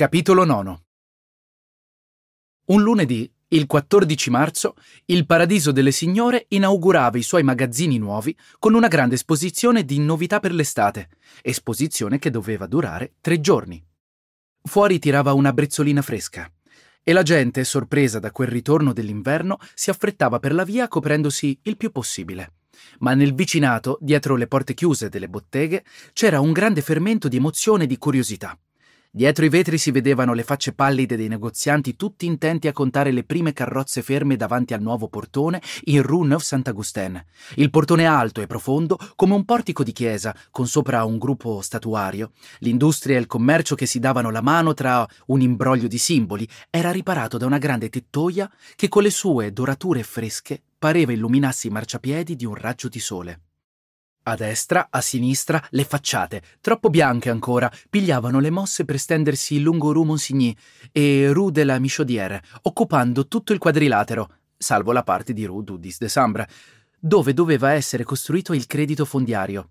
Capitolo 9 Un lunedì, il 14 marzo, il Paradiso delle Signore inaugurava i suoi magazzini nuovi con una grande esposizione di novità per l'estate, esposizione che doveva durare tre giorni. Fuori tirava una brezzolina fresca e la gente, sorpresa da quel ritorno dell'inverno, si affrettava per la via coprendosi il più possibile. Ma nel vicinato, dietro le porte chiuse delle botteghe, c'era un grande fermento di emozione e di curiosità. Dietro i vetri si vedevano le facce pallide dei negozianti tutti intenti a contare le prime carrozze ferme davanti al nuovo portone in Rue Neuf Saint-Augustin. Il portone alto e profondo, come un portico di chiesa, con sopra un gruppo statuario. L'industria e il commercio che si davano la mano tra un imbroglio di simboli era riparato da una grande tettoia che con le sue dorature fresche pareva illuminasse i marciapiedi di un raggio di sole. A destra, a sinistra, le facciate, troppo bianche ancora, pigliavano le mosse per stendersi lungo Rue Monsigny e Rue de la Michaudière, occupando tutto il quadrilatero, salvo la parte di Rue Dudis de Sambre, dove doveva essere costruito il credito fondiario.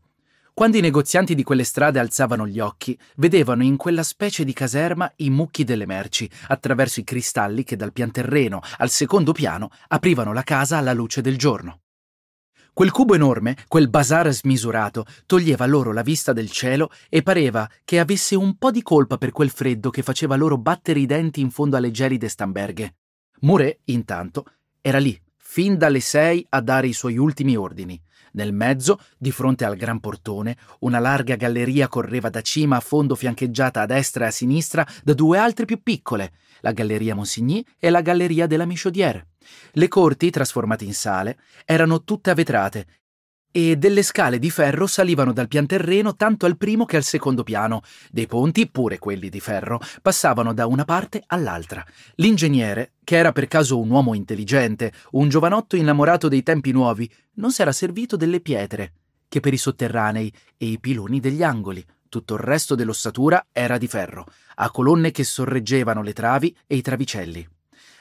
Quando i negozianti di quelle strade alzavano gli occhi, vedevano in quella specie di caserma i mucchi delle merci, attraverso i cristalli che dal pianterreno al secondo piano aprivano la casa alla luce del giorno. Quel cubo enorme, quel bazar smisurato, toglieva loro la vista del cielo e pareva che avesse un po' di colpa per quel freddo che faceva loro battere i denti in fondo alle gelide stamberghe. Muré, intanto, era lì, fin dalle sei a dare i suoi ultimi ordini. Nel mezzo, di fronte al gran portone, una larga galleria correva da cima a fondo fiancheggiata a destra e a sinistra da due altre più piccole, la Galleria Monsigny e la Galleria della Michaudière. Le corti, trasformate in sale, erano tutte avetrate e delle scale di ferro salivano dal pianterreno tanto al primo che al secondo piano. Dei ponti, pure quelli di ferro, passavano da una parte all'altra. L'ingegnere, che era per caso un uomo intelligente, un giovanotto innamorato dei tempi nuovi, non si era servito delle pietre, che per i sotterranei e i piloni degli angoli. Tutto il resto dell'ossatura era di ferro, a colonne che sorreggevano le travi e i travicelli.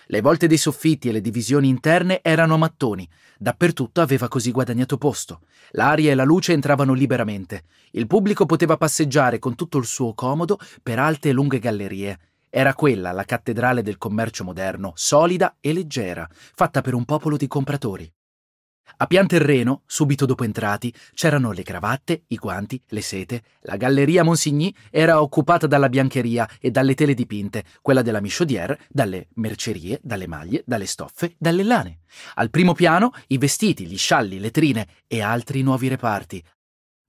Le volte dei soffitti e le divisioni interne erano a mattoni, dappertutto aveva così guadagnato posto. L'aria e la luce entravano liberamente. Il pubblico poteva passeggiare con tutto il suo comodo per alte e lunghe gallerie. Era quella la cattedrale del commercio moderno, solida e leggera, fatta per un popolo di compratori. A pian terreno, subito dopo entrati, c'erano le cravatte, i guanti, le sete. La galleria Monsigny era occupata dalla biancheria e dalle tele dipinte, quella della Michaudière dalle mercerie, dalle maglie, dalle stoffe, dalle lane. Al primo piano i vestiti, gli scialli, le trine e altri nuovi reparti,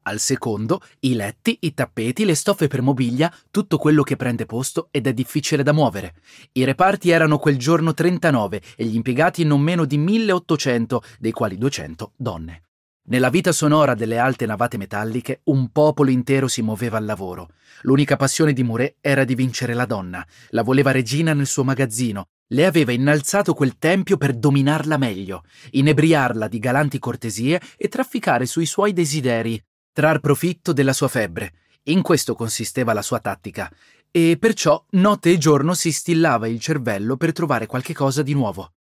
al secondo i letti, i tappeti, le stoffe per mobilia, tutto quello che prende posto ed è difficile da muovere. I reparti erano quel giorno 39 e gli impiegati non meno di 1800, dei quali 200 donne. Nella vita sonora delle alte navate metalliche un popolo intero si muoveva al lavoro. L'unica passione di Muré era di vincere la donna. La voleva regina nel suo magazzino. Le aveva innalzato quel tempio per dominarla meglio, inebriarla di galanti cortesie e trafficare sui suoi desideri trar profitto della sua febbre. In questo consisteva la sua tattica, e perciò notte e giorno si stillava il cervello per trovare qualche cosa di nuovo.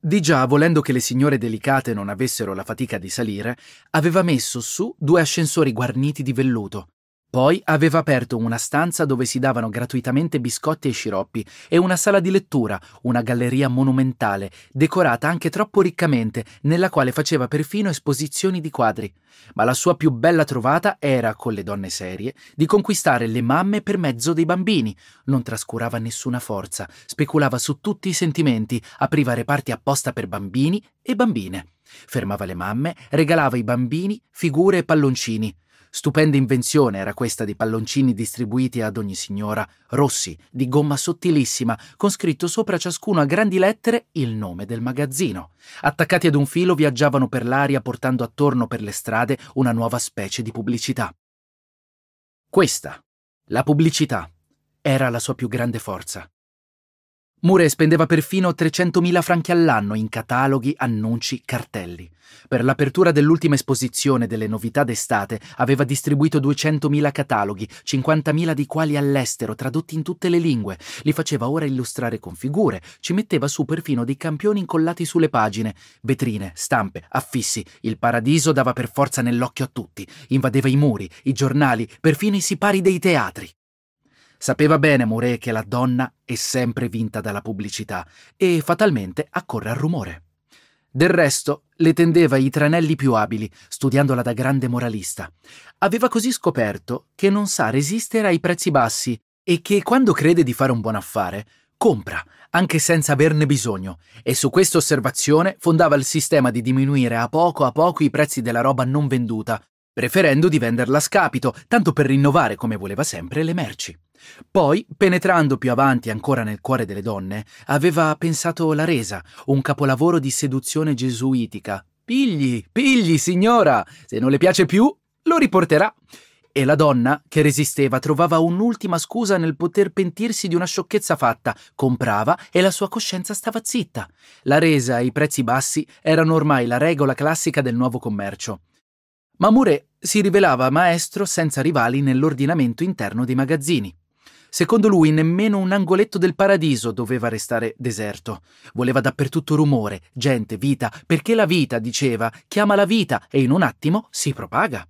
Di già, volendo che le signore delicate non avessero la fatica di salire, aveva messo su due ascensori guarniti di velluto, poi aveva aperto una stanza dove si davano gratuitamente biscotti e sciroppi e una sala di lettura, una galleria monumentale, decorata anche troppo riccamente, nella quale faceva perfino esposizioni di quadri. Ma la sua più bella trovata era, con le donne serie, di conquistare le mamme per mezzo dei bambini. Non trascurava nessuna forza, speculava su tutti i sentimenti, apriva reparti apposta per bambini e bambine. Fermava le mamme, regalava ai bambini figure e palloncini. Stupenda invenzione era questa di palloncini distribuiti ad ogni signora, rossi, di gomma sottilissima, con scritto sopra ciascuno a grandi lettere il nome del magazzino. Attaccati ad un filo viaggiavano per l'aria portando attorno per le strade una nuova specie di pubblicità. Questa, la pubblicità, era la sua più grande forza. Mure spendeva perfino 300.000 franchi all'anno in cataloghi, annunci, cartelli. Per l'apertura dell'ultima esposizione delle novità d'estate aveva distribuito 200.000 cataloghi, 50.000 di quali all'estero, tradotti in tutte le lingue. Li faceva ora illustrare con figure, ci metteva su perfino dei campioni incollati sulle pagine, vetrine, stampe, affissi. Il paradiso dava per forza nell'occhio a tutti, invadeva i muri, i giornali, perfino i sipari dei teatri. Sapeva bene Muré che la donna è sempre vinta dalla pubblicità e fatalmente accorre al rumore. Del resto, le tendeva i tranelli più abili, studiandola da grande moralista. Aveva così scoperto che non sa resistere ai prezzi bassi e che quando crede di fare un buon affare, compra, anche senza averne bisogno, e su questa osservazione fondava il sistema di diminuire a poco a poco i prezzi della roba non venduta, preferendo di venderla a scapito, tanto per rinnovare, come voleva sempre, le merci. Poi, penetrando più avanti ancora nel cuore delle donne, aveva pensato La Resa, un capolavoro di seduzione gesuitica. Pigli, pigli, signora! Se non le piace più, lo riporterà. E la donna, che resisteva, trovava un'ultima scusa nel poter pentirsi di una sciocchezza fatta, comprava e la sua coscienza stava zitta. La resa e i prezzi bassi erano ormai la regola classica del nuovo commercio. Ma Mure si rivelava maestro senza rivali nell'ordinamento interno dei magazzini. Secondo lui nemmeno un angoletto del paradiso doveva restare deserto. Voleva dappertutto rumore, gente, vita, perché la vita, diceva, chiama la vita e in un attimo si propaga.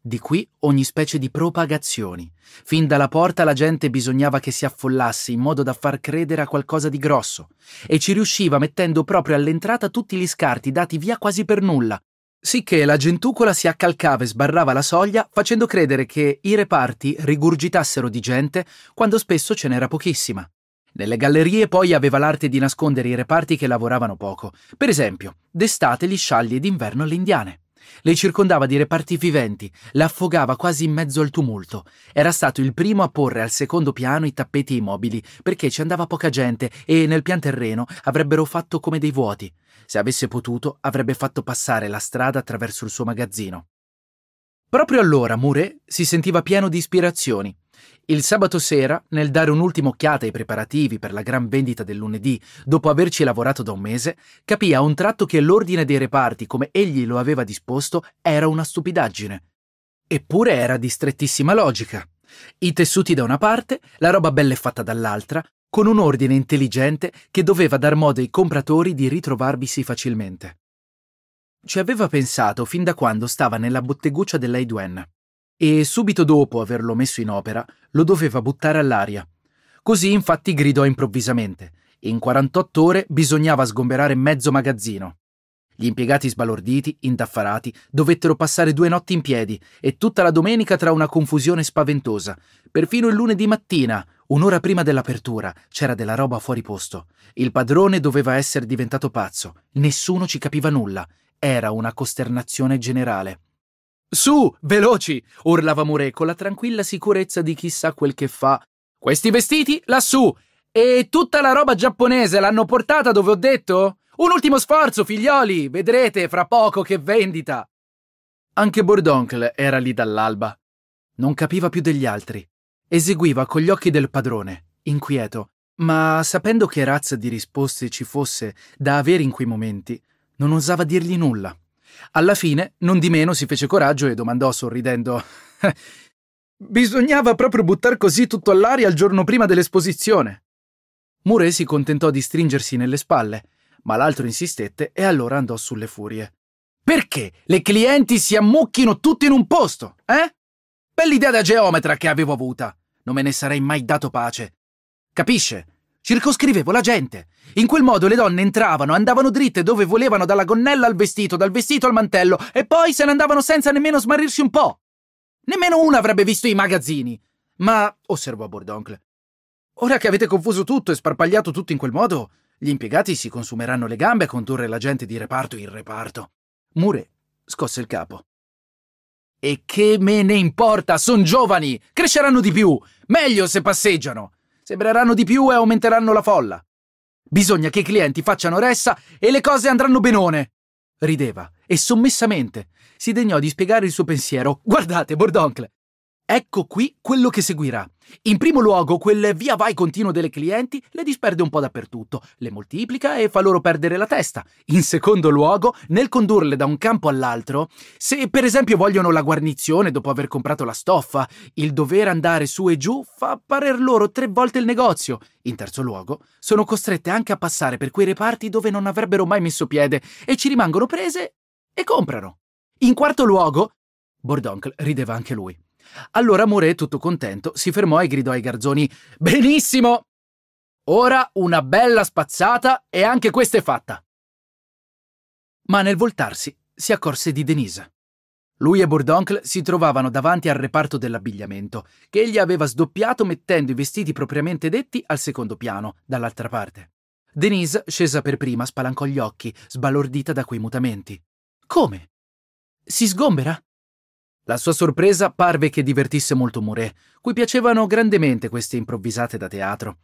Di qui ogni specie di propagazioni. Fin dalla porta la gente bisognava che si affollasse in modo da far credere a qualcosa di grosso e ci riusciva mettendo proprio all'entrata tutti gli scarti dati via quasi per nulla, Sicché la gentucola si accalcava e sbarrava la soglia facendo credere che i reparti rigurgitassero di gente quando spesso ce n'era pochissima. Nelle gallerie poi aveva l'arte di nascondere i reparti che lavoravano poco, per esempio, d'estate gli scialli e d'inverno le indiane. Le circondava di reparti viventi, la affogava quasi in mezzo al tumulto. Era stato il primo a porre al secondo piano i tappeti immobili, perché ci andava poca gente e nel pian terreno avrebbero fatto come dei vuoti. Se avesse potuto, avrebbe fatto passare la strada attraverso il suo magazzino. Proprio allora Mouret si sentiva pieno di ispirazioni. Il sabato sera, nel dare un'ultima occhiata ai preparativi per la gran vendita del lunedì, dopo averci lavorato da un mese, capì a un tratto che l'ordine dei reparti come egli lo aveva disposto era una stupidaggine. Eppure era di strettissima logica. I tessuti da una parte, la roba bella fatta dall'altra, con un ordine intelligente che doveva dar modo ai compratori di ritrovarvisi facilmente. Ci aveva pensato fin da quando stava nella botteguccia della dell'Aiduen e subito dopo averlo messo in opera lo doveva buttare all'aria. Così infatti gridò improvvisamente in 48 ore bisognava sgomberare mezzo magazzino. Gli impiegati sbalorditi, indaffarati, dovettero passare due notti in piedi e tutta la domenica tra una confusione spaventosa. Perfino il lunedì mattina, un'ora prima dell'apertura, c'era della roba fuori posto. Il padrone doveva essere diventato pazzo. Nessuno ci capiva nulla. Era una costernazione generale. Su, veloci! urlava Mure con la tranquilla sicurezza di chissà quel che fa. Questi vestiti lassù! E tutta la roba giapponese l'hanno portata dove ho detto? Un ultimo sforzo, figlioli! Vedrete fra poco che vendita! Anche Bordoncle era lì dall'alba. Non capiva più degli altri. Eseguiva con gli occhi del padrone, inquieto, ma sapendo che razza di risposte ci fosse da avere in quei momenti, non osava dirgli nulla. Alla fine, non di meno, si fece coraggio e domandò sorridendo: Bisognava proprio buttar così tutto all'aria il giorno prima dell'esposizione. Muré si contentò di stringersi nelle spalle, ma l'altro insistette e allora andò sulle furie. Perché le clienti si ammucchino tutte in un posto, eh? Bell'idea da geometra che avevo avuta. Non me ne sarei mai dato pace. Capisce? Circoscrivevo la gente. In quel modo le donne entravano, andavano dritte dove volevano, dalla gonnella al vestito, dal vestito al mantello, e poi se ne andavano senza nemmeno smarrirsi un po'. Nemmeno una avrebbe visto i magazzini. Ma, osservò Bordoncle, ora che avete confuso tutto e sparpagliato tutto in quel modo, gli impiegati si consumeranno le gambe a condurre la gente di reparto in reparto. Mure scosse il capo. E che me ne importa, son giovani, cresceranno di più, meglio se passeggiano. Sembreranno di più e aumenteranno la folla. Bisogna che i clienti facciano ressa e le cose andranno benone. Rideva e sommessamente si degnò di spiegare il suo pensiero. Guardate, Bordoncle, Ecco qui quello che seguirà. In primo luogo, quel via vai continuo delle clienti le disperde un po' dappertutto, le moltiplica e fa loro perdere la testa. In secondo luogo, nel condurle da un campo all'altro, se per esempio vogliono la guarnizione dopo aver comprato la stoffa, il dover andare su e giù fa parer loro tre volte il negozio. In terzo luogo, sono costrette anche a passare per quei reparti dove non avrebbero mai messo piede e ci rimangono prese e comprano. In quarto luogo, Bordoncle rideva anche lui. Allora More, tutto contento, si fermò e gridò ai garzoni Benissimo! Ora una bella spazzata e anche questa è fatta! Ma nel voltarsi si accorse di Denise. Lui e Bourdoncle si trovavano davanti al reparto dell'abbigliamento, che egli aveva sdoppiato mettendo i vestiti propriamente detti al secondo piano, dall'altra parte. Denise, scesa per prima, spalancò gli occhi, sbalordita da quei mutamenti. Come? Si sgombera? La sua sorpresa parve che divertisse molto Mouret, cui piacevano grandemente queste improvvisate da teatro.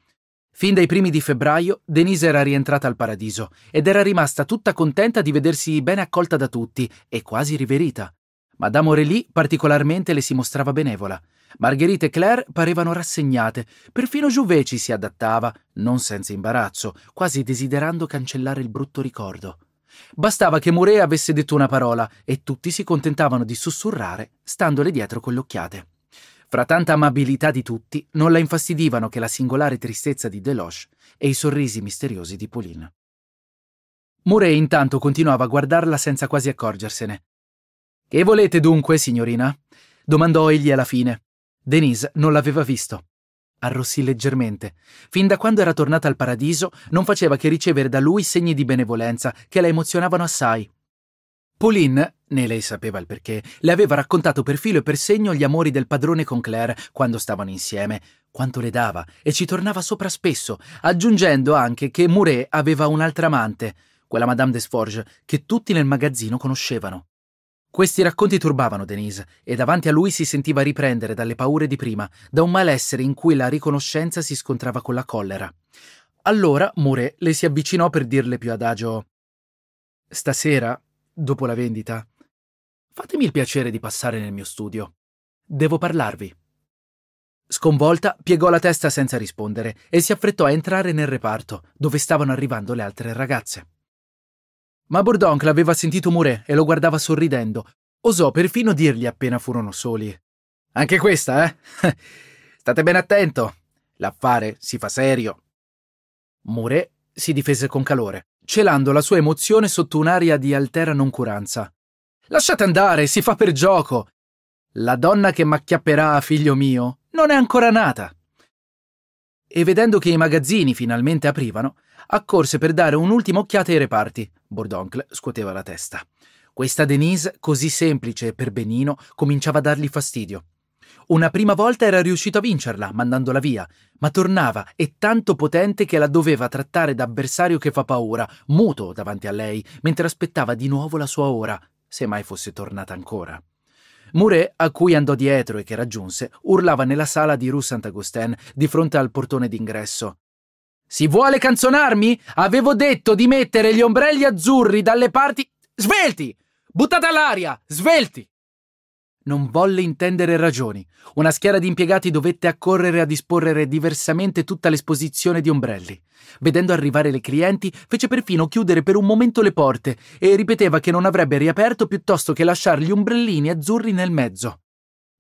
Fin dai primi di febbraio, Denise era rientrata al paradiso ed era rimasta tutta contenta di vedersi bene accolta da tutti e quasi riverita. Madame Aurélie particolarmente le si mostrava benevola. Margherita e Claire parevano rassegnate, perfino Jouvet ci si adattava, non senza imbarazzo, quasi desiderando cancellare il brutto ricordo. Bastava che Murray avesse detto una parola e tutti si contentavano di sussurrare, standole dietro con le occhiate. Fra tanta amabilità di tutti, non la infastidivano che la singolare tristezza di Deloche e i sorrisi misteriosi di Pauline. Murray intanto continuava a guardarla senza quasi accorgersene. Che volete dunque, signorina? domandò egli alla fine. Denise non l'aveva visto. Arrossì leggermente. Fin da quando era tornata al paradiso, non faceva che ricevere da lui segni di benevolenza che la emozionavano assai. Pauline, né lei sapeva il perché, le aveva raccontato per filo e per segno gli amori del padrone con Claire quando stavano insieme, quanto le dava, e ci tornava sopra spesso, aggiungendo anche che Mouret aveva un'altra amante, quella Madame Desforges, che tutti nel magazzino conoscevano. Questi racconti turbavano Denise e davanti a lui si sentiva riprendere dalle paure di prima, da un malessere in cui la riconoscenza si scontrava con la collera. Allora Mouret le si avvicinò per dirle più adagio Stasera, dopo la vendita, fatemi il piacere di passare nel mio studio. Devo parlarvi. Sconvolta, piegò la testa senza rispondere e si affrettò a entrare nel reparto, dove stavano arrivando le altre ragazze. Ma Bourdoncle l'aveva sentito Murè e lo guardava sorridendo. Osò perfino dirgli appena furono soli. Anche questa, eh? State ben attento. L'affare si fa serio. Murè si difese con calore, celando la sua emozione sotto un'aria di altera noncuranza. Lasciate andare, si fa per gioco. La donna che m'acchiapperà, figlio mio, non è ancora nata. E vedendo che i magazzini finalmente aprivano, accorse per dare un'ultima occhiata ai reparti. Bourdoncle scuoteva la testa. Questa Denise, così semplice per Benino, cominciava a dargli fastidio. Una prima volta era riuscito a vincerla, mandandola via, ma tornava, e tanto potente che la doveva trattare da avversario che fa paura, muto davanti a lei, mentre aspettava di nuovo la sua ora, se mai fosse tornata ancora. Mouret, a cui andò dietro e che raggiunse, urlava nella sala di Rue Saint-Augustin, di fronte al portone d'ingresso. Si vuole canzonarmi? Avevo detto di mettere gli ombrelli azzurri dalle parti. Svelti! Buttate all'aria! Svelti! Non volle intendere ragioni. Una schiera di impiegati dovette accorrere a disporre diversamente tutta l'esposizione di ombrelli. Vedendo arrivare le clienti, fece perfino chiudere per un momento le porte e ripeteva che non avrebbe riaperto piuttosto che lasciar gli ombrellini azzurri nel mezzo.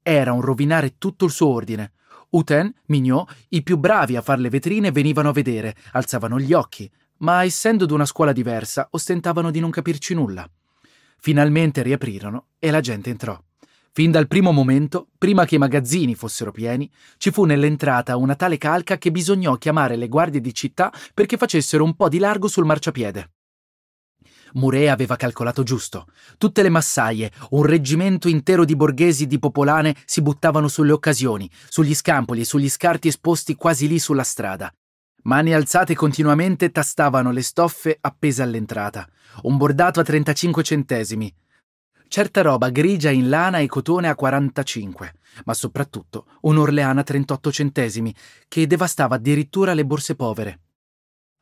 Era un rovinare tutto il suo ordine. Uten, Mignot, i più bravi a far le vetrine venivano a vedere, alzavano gli occhi, ma essendo d'una scuola diversa ostentavano di non capirci nulla. Finalmente riaprirono e la gente entrò. Fin dal primo momento, prima che i magazzini fossero pieni, ci fu nell'entrata una tale calca che bisognò chiamare le guardie di città perché facessero un po' di largo sul marciapiede. Muré aveva calcolato giusto. Tutte le massaie, un reggimento intero di borghesi di popolane si buttavano sulle occasioni, sugli scampoli e sugli scarti esposti quasi lì sulla strada. Mani alzate continuamente tastavano le stoffe appese all'entrata. Un bordato a 35 centesimi. Certa roba grigia in lana e cotone a 45, ma soprattutto un'orleana a 38 centesimi, che devastava addirittura le borse povere.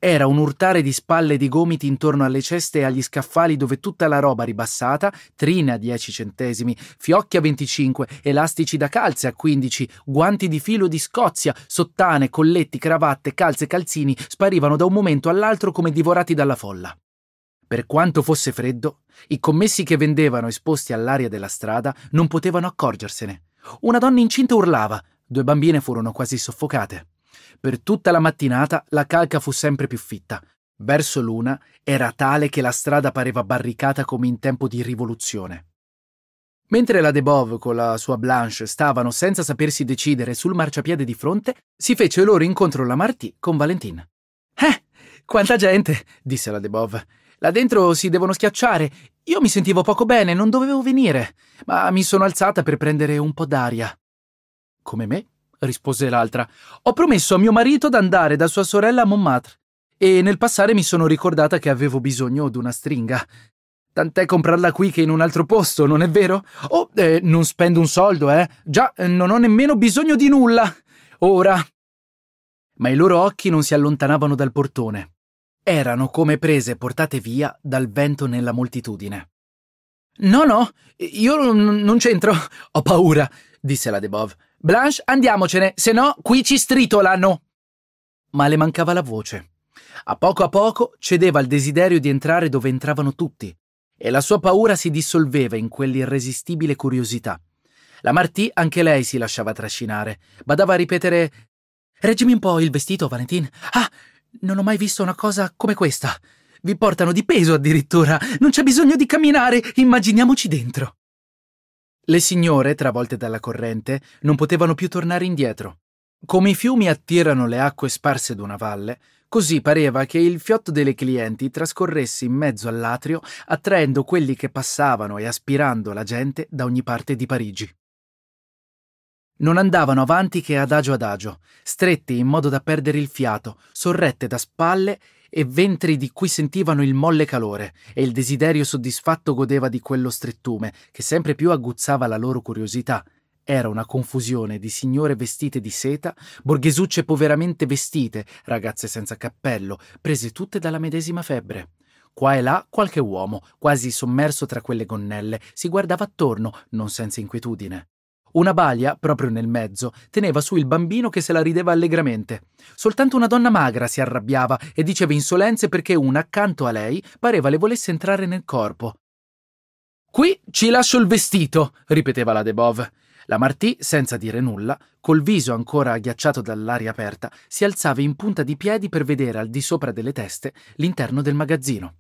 Era un urtare di spalle e di gomiti intorno alle ceste e agli scaffali dove tutta la roba ribassata, trina 10 centesimi, fiocchi a 25, elastici da calze a 15, guanti di filo di Scozia, sottane, colletti, cravatte, calze e calzini sparivano da un momento all'altro come divorati dalla folla. Per quanto fosse freddo, i commessi che vendevano esposti all'aria della strada non potevano accorgersene. Una donna incinta urlava, due bambine furono quasi soffocate. Per tutta la mattinata la calca fu sempre più fitta. Verso l'una era tale che la strada pareva barricata come in tempo di rivoluzione. Mentre la Debov con la sua Blanche stavano senza sapersi decidere sul marciapiede di fronte, si fece loro incontro la Martì con Valentin. Eh, quanta gente! disse la Debov. Là dentro si devono schiacciare. Io mi sentivo poco bene, non dovevo venire, ma mi sono alzata per prendere un po' d'aria. Come me? rispose l'altra. Ho promesso a mio marito d'andare da sua sorella a Montmartre e nel passare mi sono ricordata che avevo bisogno d'una stringa. Tant'è comprarla qui che in un altro posto, non è vero? Oh, eh, non spendo un soldo, eh? Già, eh, non ho nemmeno bisogno di nulla. Ora. Ma i loro occhi non si allontanavano dal portone. Erano come prese portate via dal vento nella moltitudine. No, no, io non c'entro. Ho paura, disse la Debov. Blanche, andiamocene, se no qui ci stritolano. Ma le mancava la voce. A poco a poco cedeva al desiderio di entrare dove entravano tutti, e la sua paura si dissolveva in quell'irresistibile curiosità. La Martì anche lei si lasciava trascinare, badava a ripetere Reggimi un po' il vestito, Valentin. Ah, non ho mai visto una cosa come questa. Vi portano di peso addirittura. Non c'è bisogno di camminare, immaginiamoci dentro. Le signore, travolte dalla corrente, non potevano più tornare indietro. Come i fiumi attirano le acque sparse d'una valle, così pareva che il fiotto delle clienti trascorresse in mezzo all'atrio, attraendo quelli che passavano e aspirando la gente da ogni parte di Parigi. Non andavano avanti che adagio adagio, strette in modo da perdere il fiato, sorrette da spalle e ventri di cui sentivano il molle calore, e il desiderio soddisfatto godeva di quello strettume, che sempre più aguzzava la loro curiosità. Era una confusione di signore vestite di seta, borghesucce poveramente vestite, ragazze senza cappello, prese tutte dalla medesima febbre. Qua e là qualche uomo, quasi sommerso tra quelle gonnelle, si guardava attorno, non senza inquietudine. Una balia, proprio nel mezzo, teneva su il bambino che se la rideva allegramente. Soltanto una donna magra si arrabbiava e diceva insolenze perché una accanto a lei pareva le volesse entrare nel corpo. Qui ci lascio il vestito, ripeteva la Debov. La Martì, senza dire nulla, col viso ancora agghiacciato dall'aria aperta, si alzava in punta di piedi per vedere al di sopra delle teste l'interno del magazzino.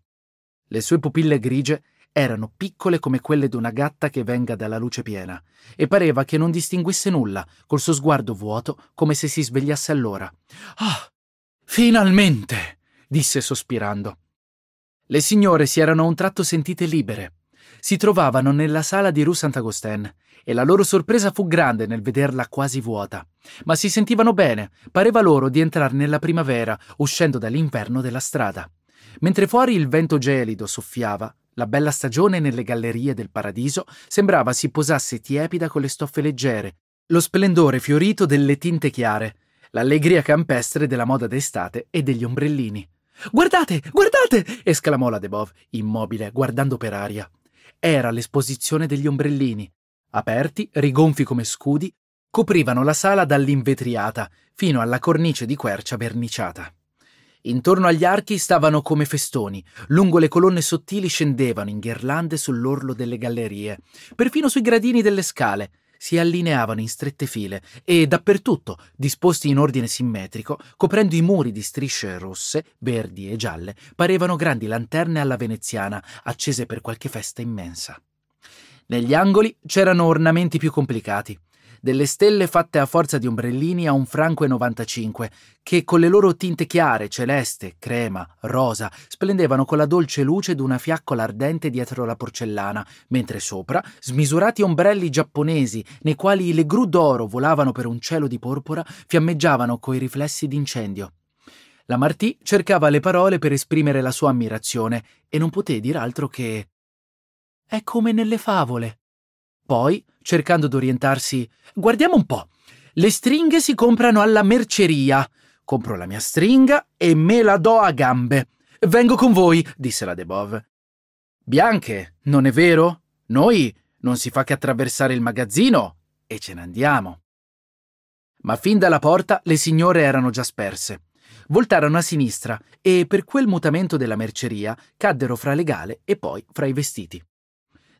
Le sue pupille grigie erano piccole come quelle di una gatta che venga dalla luce piena, e pareva che non distinguisse nulla, col suo sguardo vuoto, come se si svegliasse allora. Ah, finalmente! disse sospirando. Le signore si erano a un tratto sentite libere. Si trovavano nella sala di Rue Sant'Agostin e la loro sorpresa fu grande nel vederla quasi vuota. Ma si sentivano bene, pareva loro di entrare nella primavera, uscendo dall'inverno della strada. Mentre fuori il vento gelido soffiava, la bella stagione nelle gallerie del paradiso sembrava si posasse tiepida con le stoffe leggere, lo splendore fiorito delle tinte chiare, l'allegria campestre della moda d'estate e degli ombrellini. Guardate, guardate! esclamò la Debov, immobile, guardando per aria. Era l'esposizione degli ombrellini. Aperti, rigonfi come scudi, coprivano la sala dall'invetriata fino alla cornice di quercia verniciata. Intorno agli archi stavano come festoni, lungo le colonne sottili scendevano in ghirlande sull'orlo delle gallerie, perfino sui gradini delle scale, si allineavano in strette file e dappertutto, disposti in ordine simmetrico, coprendo i muri di strisce rosse, verdi e gialle, parevano grandi lanterne alla veneziana, accese per qualche festa immensa. Negli angoli c'erano ornamenti più complicati delle stelle fatte a forza di ombrellini a un franco e 95, che con le loro tinte chiare, celeste, crema, rosa, splendevano con la dolce luce d'una fiaccola ardente dietro la porcellana, mentre sopra smisurati ombrelli giapponesi, nei quali le gru d'oro volavano per un cielo di porpora, fiammeggiavano coi riflessi d'incendio. La Martì cercava le parole per esprimere la sua ammirazione e non poté dir altro che è come nelle favole. Poi, cercando d'orientarsi, guardiamo un po'. Le stringhe si comprano alla merceria. Compro la mia stringa e me la do a gambe. Vengo con voi, disse la Debov. Bianche, non è vero? Noi non si fa che attraversare il magazzino e ce ne andiamo. Ma fin dalla porta le signore erano già sperse. Voltarono a sinistra e, per quel mutamento della merceria, caddero fra le gale e poi fra i vestiti.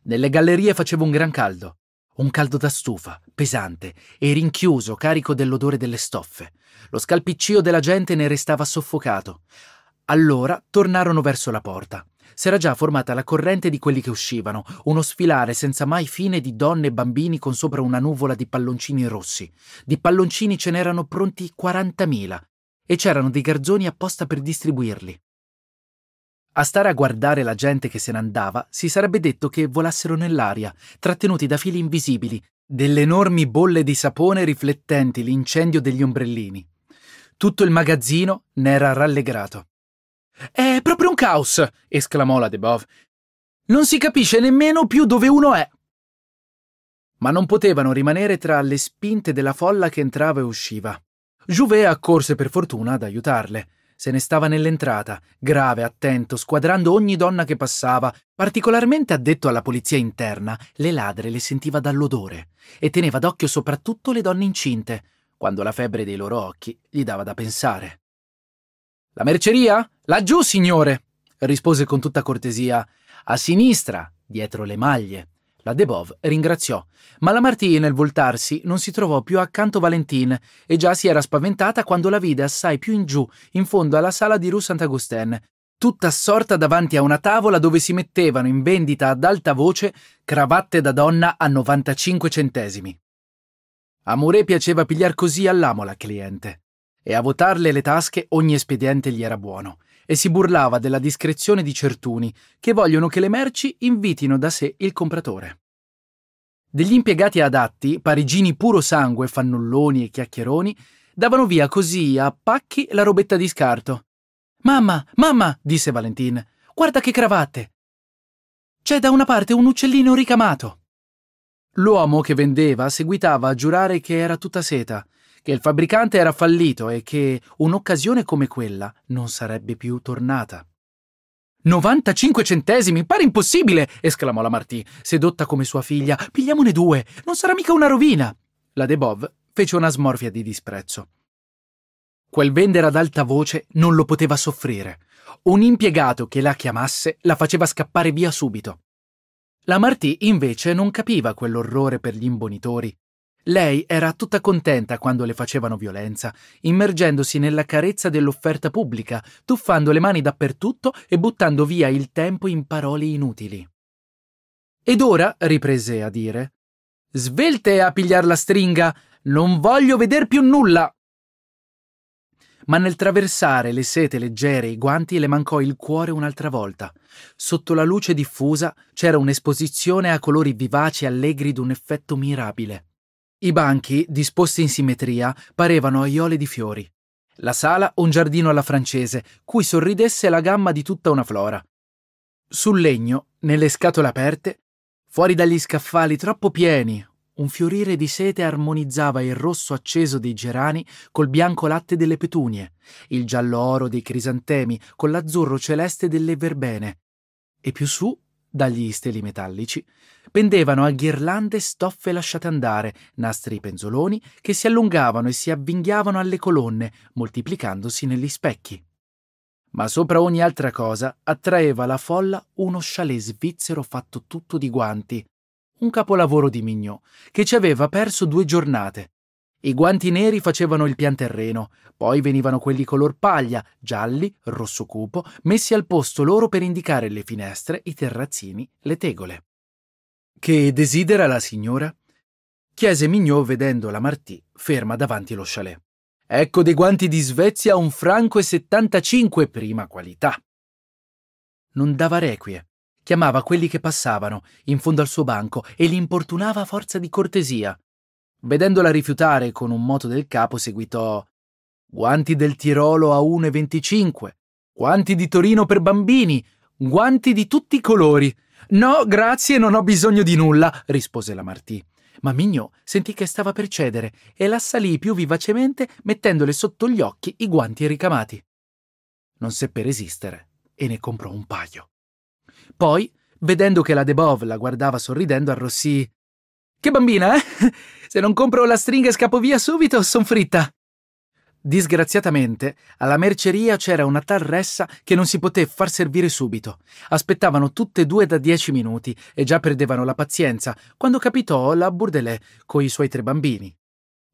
Nelle gallerie faceva un gran caldo, un caldo da stufa, pesante e rinchiuso, carico dell'odore delle stoffe. Lo scalpiccio della gente ne restava soffocato. Allora tornarono verso la porta. S'era già formata la corrente di quelli che uscivano, uno sfilare senza mai fine di donne e bambini con sopra una nuvola di palloncini rossi. Di palloncini ce n'erano pronti 40.000 e c'erano dei garzoni apposta per distribuirli. A stare a guardare la gente che se ne andava si sarebbe detto che volassero nell'aria, trattenuti da fili invisibili, delle enormi bolle di sapone riflettenti l'incendio degli ombrellini. Tutto il magazzino n'era rallegrato. È proprio un caos! esclamò la Debov. Non si capisce nemmeno più dove uno è! Ma non potevano rimanere tra le spinte della folla che entrava e usciva. Jouvet accorse per fortuna ad aiutarle. Se ne stava nell'entrata, grave, attento, squadrando ogni donna che passava. Particolarmente addetto alla polizia interna, le ladre le sentiva dall'odore e teneva d'occhio soprattutto le donne incinte, quando la febbre dei loro occhi gli dava da pensare. La merceria? Laggiù, signore! rispose con tutta cortesia. A sinistra, dietro le maglie. La Debov ringraziò, ma la Martì nel voltarsi non si trovò più accanto Valentin e già si era spaventata quando la vide assai più in giù, in fondo alla sala di Rue saint Sant'Augustin, tutta assorta davanti a una tavola dove si mettevano in vendita ad alta voce cravatte da donna a 95 centesimi. A Muré piaceva pigliar così all'amo la cliente, e a votarle le tasche ogni espediente gli era buono, e si burlava della discrezione di certuni che vogliono che le merci invitino da sé il compratore. Degli impiegati adatti, parigini puro sangue, fannulloni e chiacchieroni, davano via così a pacchi la robetta di scarto. Mamma, mamma, disse Valentin, guarda che cravatte! C'è da una parte un uccellino ricamato. L'uomo che vendeva seguitava a giurare che era tutta seta che il fabbricante era fallito e che un'occasione come quella non sarebbe più tornata. 95 centesimi, pare impossibile! esclamò la Martì, sedotta come sua figlia. Pigliamone due, non sarà mica una rovina! La De Bov fece una smorfia di disprezzo. Quel vendere ad alta voce non lo poteva soffrire. Un impiegato che la chiamasse la faceva scappare via subito. La Martì invece non capiva quell'orrore per gli imbonitori lei era tutta contenta quando le facevano violenza, immergendosi nella carezza dell'offerta pubblica, tuffando le mani dappertutto e buttando via il tempo in parole inutili. Ed ora, riprese a dire, svelte a pigliar la stringa, non voglio veder più nulla. Ma nel traversare le sete leggere e i guanti le mancò il cuore un'altra volta. Sotto la luce diffusa c'era un'esposizione a colori vivaci e allegri d'un effetto mirabile. I banchi, disposti in simmetria, parevano aiole di fiori. La sala un giardino alla francese, cui sorridesse la gamma di tutta una flora. Sul legno, nelle scatole aperte, fuori dagli scaffali troppo pieni, un fiorire di sete armonizzava il rosso acceso dei gerani col bianco latte delle petunie, il giallo oro dei crisantemi con l'azzurro celeste delle verbene. E più su, dagli steli metallici, pendevano a ghirlande stoffe lasciate andare, nastri penzoloni che si allungavano e si avvinghiavano alle colonne, moltiplicandosi negli specchi. Ma sopra ogni altra cosa attraeva la folla uno chalet svizzero fatto tutto di guanti, un capolavoro di Mignot, che ci aveva perso due giornate. I guanti neri facevano il pianterreno, poi venivano quelli color paglia, gialli, rosso cupo, messi al posto loro per indicare le finestre, i terrazzini, le tegole. Che desidera la signora? chiese Mignot vedendo la Martì ferma davanti lo chalet. Ecco dei guanti di Svezia a un franco e 75 prima qualità. Non dava requie. Chiamava quelli che passavano in fondo al suo banco e li importunava a forza di cortesia. Vedendola rifiutare con un moto del capo, seguitò: Guanti del Tirolo a 1,25, guanti di Torino per bambini, guanti di tutti i colori. No, grazie, non ho bisogno di nulla, rispose la Martì. Ma Mignò sentì che stava per cedere e l'assalì più vivacemente mettendole sotto gli occhi i guanti ricamati. Non seppe resistere e ne comprò un paio. Poi, vedendo che la Debov la guardava sorridendo, arrossì. Che bambina, eh? Se non compro la stringa e scappo via subito, son fritta. Disgraziatamente, alla merceria c'era una tal ressa che non si poté far servire subito. Aspettavano tutte e due da dieci minuti e già perdevano la pazienza quando capitò la Bourdelais con i suoi tre bambini.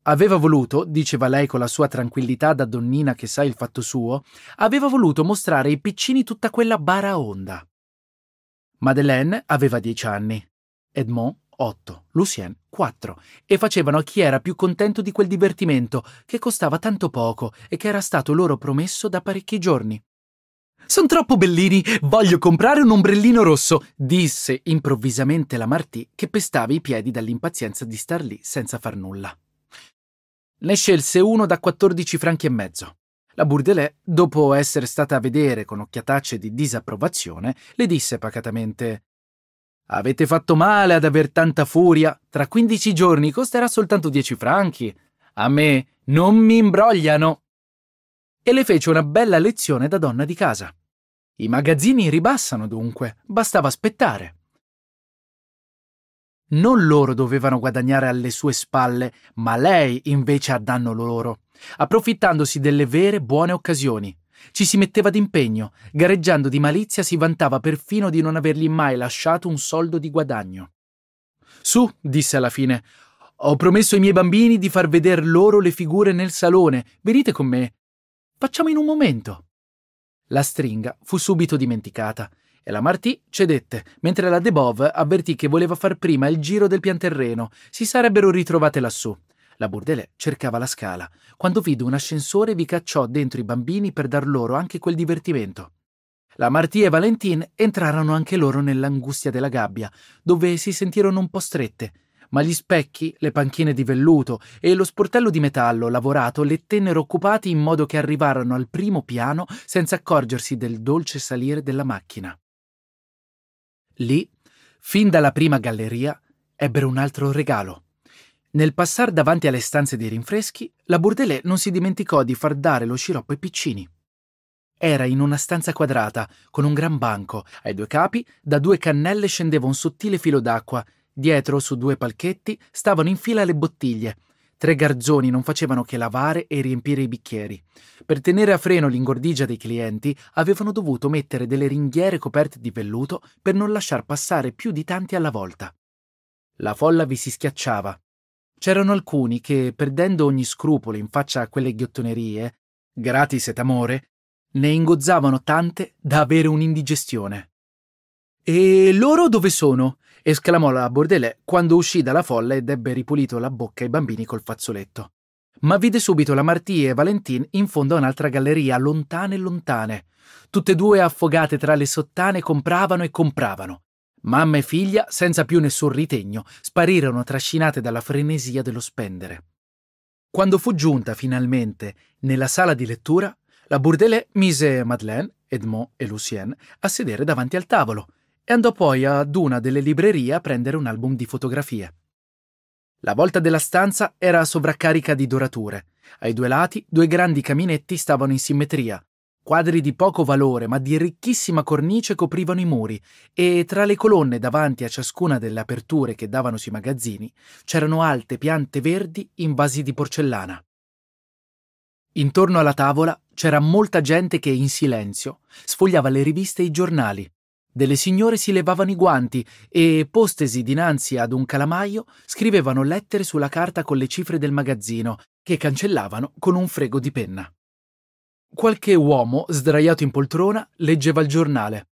Aveva voluto, diceva lei con la sua tranquillità da donnina che sa il fatto suo, aveva voluto mostrare ai piccini tutta quella bara onda. Madeleine aveva dieci anni, Edmond 8, Lucien 4, e facevano a chi era più contento di quel divertimento, che costava tanto poco e che era stato loro promesso da parecchi giorni. Sono troppo bellini, voglio comprare un ombrellino rosso, disse improvvisamente la Martì che pestava i piedi dall'impazienza di star lì senza far nulla. Ne scelse uno da 14 franchi e mezzo. La Bourdelais, dopo essere stata a vedere con occhiatacce di disapprovazione, le disse pacatamente Avete fatto male ad aver tanta furia. Tra 15 giorni costerà soltanto 10 franchi. A me non mi imbrogliano. E le fece una bella lezione da donna di casa. I magazzini ribassano dunque, bastava aspettare. Non loro dovevano guadagnare alle sue spalle, ma lei invece a danno loro, approfittandosi delle vere buone occasioni. Ci si metteva d'impegno, gareggiando di malizia si vantava perfino di non avergli mai lasciato un soldo di guadagno. Su, disse alla fine, ho promesso ai miei bambini di far veder loro le figure nel salone, venite con me. Facciamo in un momento. La stringa fu subito dimenticata e la Martì cedette, mentre la De Debov avvertì che voleva far prima il giro del pianterreno, si sarebbero ritrovate lassù. La Bourdelais cercava la scala, quando vide un ascensore vi cacciò dentro i bambini per dar loro anche quel divertimento. La Martì e Valentin entrarono anche loro nell'angustia della gabbia, dove si sentirono un po' strette, ma gli specchi, le panchine di velluto e lo sportello di metallo lavorato le tennero occupati in modo che arrivarono al primo piano senza accorgersi del dolce salire della macchina. Lì, fin dalla prima galleria, ebbero un altro regalo. Nel passar davanti alle stanze dei rinfreschi, la Bourdelais non si dimenticò di far dare lo sciroppo ai piccini. Era in una stanza quadrata, con un gran banco, ai due capi, da due cannelle scendeva un sottile filo d'acqua, dietro, su due palchetti, stavano in fila le bottiglie. Tre garzoni non facevano che lavare e riempire i bicchieri. Per tenere a freno l'ingordigia dei clienti, avevano dovuto mettere delle ringhiere coperte di velluto per non lasciar passare più di tanti alla volta. La folla vi si schiacciava, C'erano alcuni che, perdendo ogni scrupolo in faccia a quelle ghiottonerie, gratis et amore, ne ingozzavano tante da avere un'indigestione. E loro dove sono? esclamò la Bordelais quando uscì dalla folla ed ebbe ripulito la bocca ai bambini col fazzoletto. Ma vide subito la Martì e Valentin in fondo a un'altra galleria, lontane e lontane. Tutte e due affogate tra le sottane compravano e compravano. Mamma e figlia, senza più nessun ritegno, sparirono trascinate dalla frenesia dello spendere. Quando fu giunta finalmente nella sala di lettura, la Bourdelais mise Madeleine, Edmond e Lucien a sedere davanti al tavolo e andò poi ad una delle librerie a prendere un album di fotografie. La volta della stanza era sovraccarica di dorature. Ai due lati due grandi caminetti stavano in simmetria, Quadri di poco valore ma di ricchissima cornice coprivano i muri e tra le colonne davanti a ciascuna delle aperture che davano sui magazzini c'erano alte piante verdi in vasi di porcellana. Intorno alla tavola c'era molta gente che in silenzio sfogliava le riviste e i giornali. Delle signore si levavano i guanti e, postesi dinanzi ad un calamaio, scrivevano lettere sulla carta con le cifre del magazzino, che cancellavano con un frego di penna. Qualche uomo, sdraiato in poltrona, leggeva il giornale.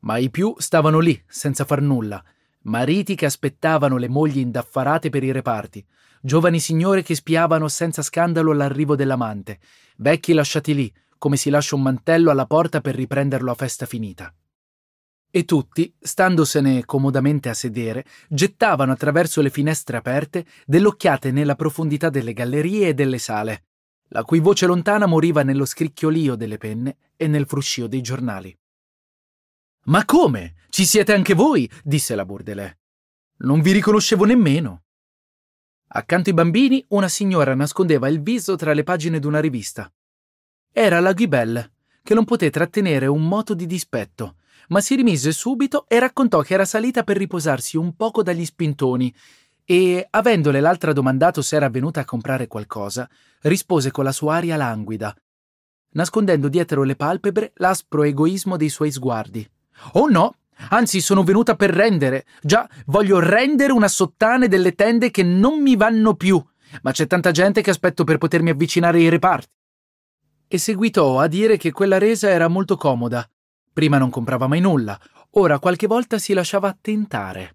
Ma i più stavano lì, senza far nulla, mariti che aspettavano le mogli indaffarate per i reparti, giovani signore che spiavano senza scandalo l'arrivo dell'amante, vecchi lasciati lì, come si lascia un mantello alla porta per riprenderlo a festa finita. E tutti, standosene comodamente a sedere, gettavano attraverso le finestre aperte delle occhiate nella profondità delle gallerie e delle sale, la cui voce lontana moriva nello scricchiolio delle penne e nel fruscio dei giornali. Ma come? Ci siete anche voi? disse la Bourdelais. Non vi riconoscevo nemmeno. Accanto ai bambini una signora nascondeva il viso tra le pagine d'una rivista. Era la Ghibelle, che non poté trattenere un moto di dispetto, ma si rimise subito e raccontò che era salita per riposarsi un poco dagli spintoni e, avendole l'altra domandato se era venuta a comprare qualcosa, rispose con la sua aria languida, nascondendo dietro le palpebre l'aspro egoismo dei suoi sguardi. Oh no! Anzi, sono venuta per rendere. Già, voglio rendere una sottane delle tende che non mi vanno più, ma c'è tanta gente che aspetto per potermi avvicinare ai reparti. E seguitò a dire che quella resa era molto comoda. Prima non comprava mai nulla, ora qualche volta si lasciava tentare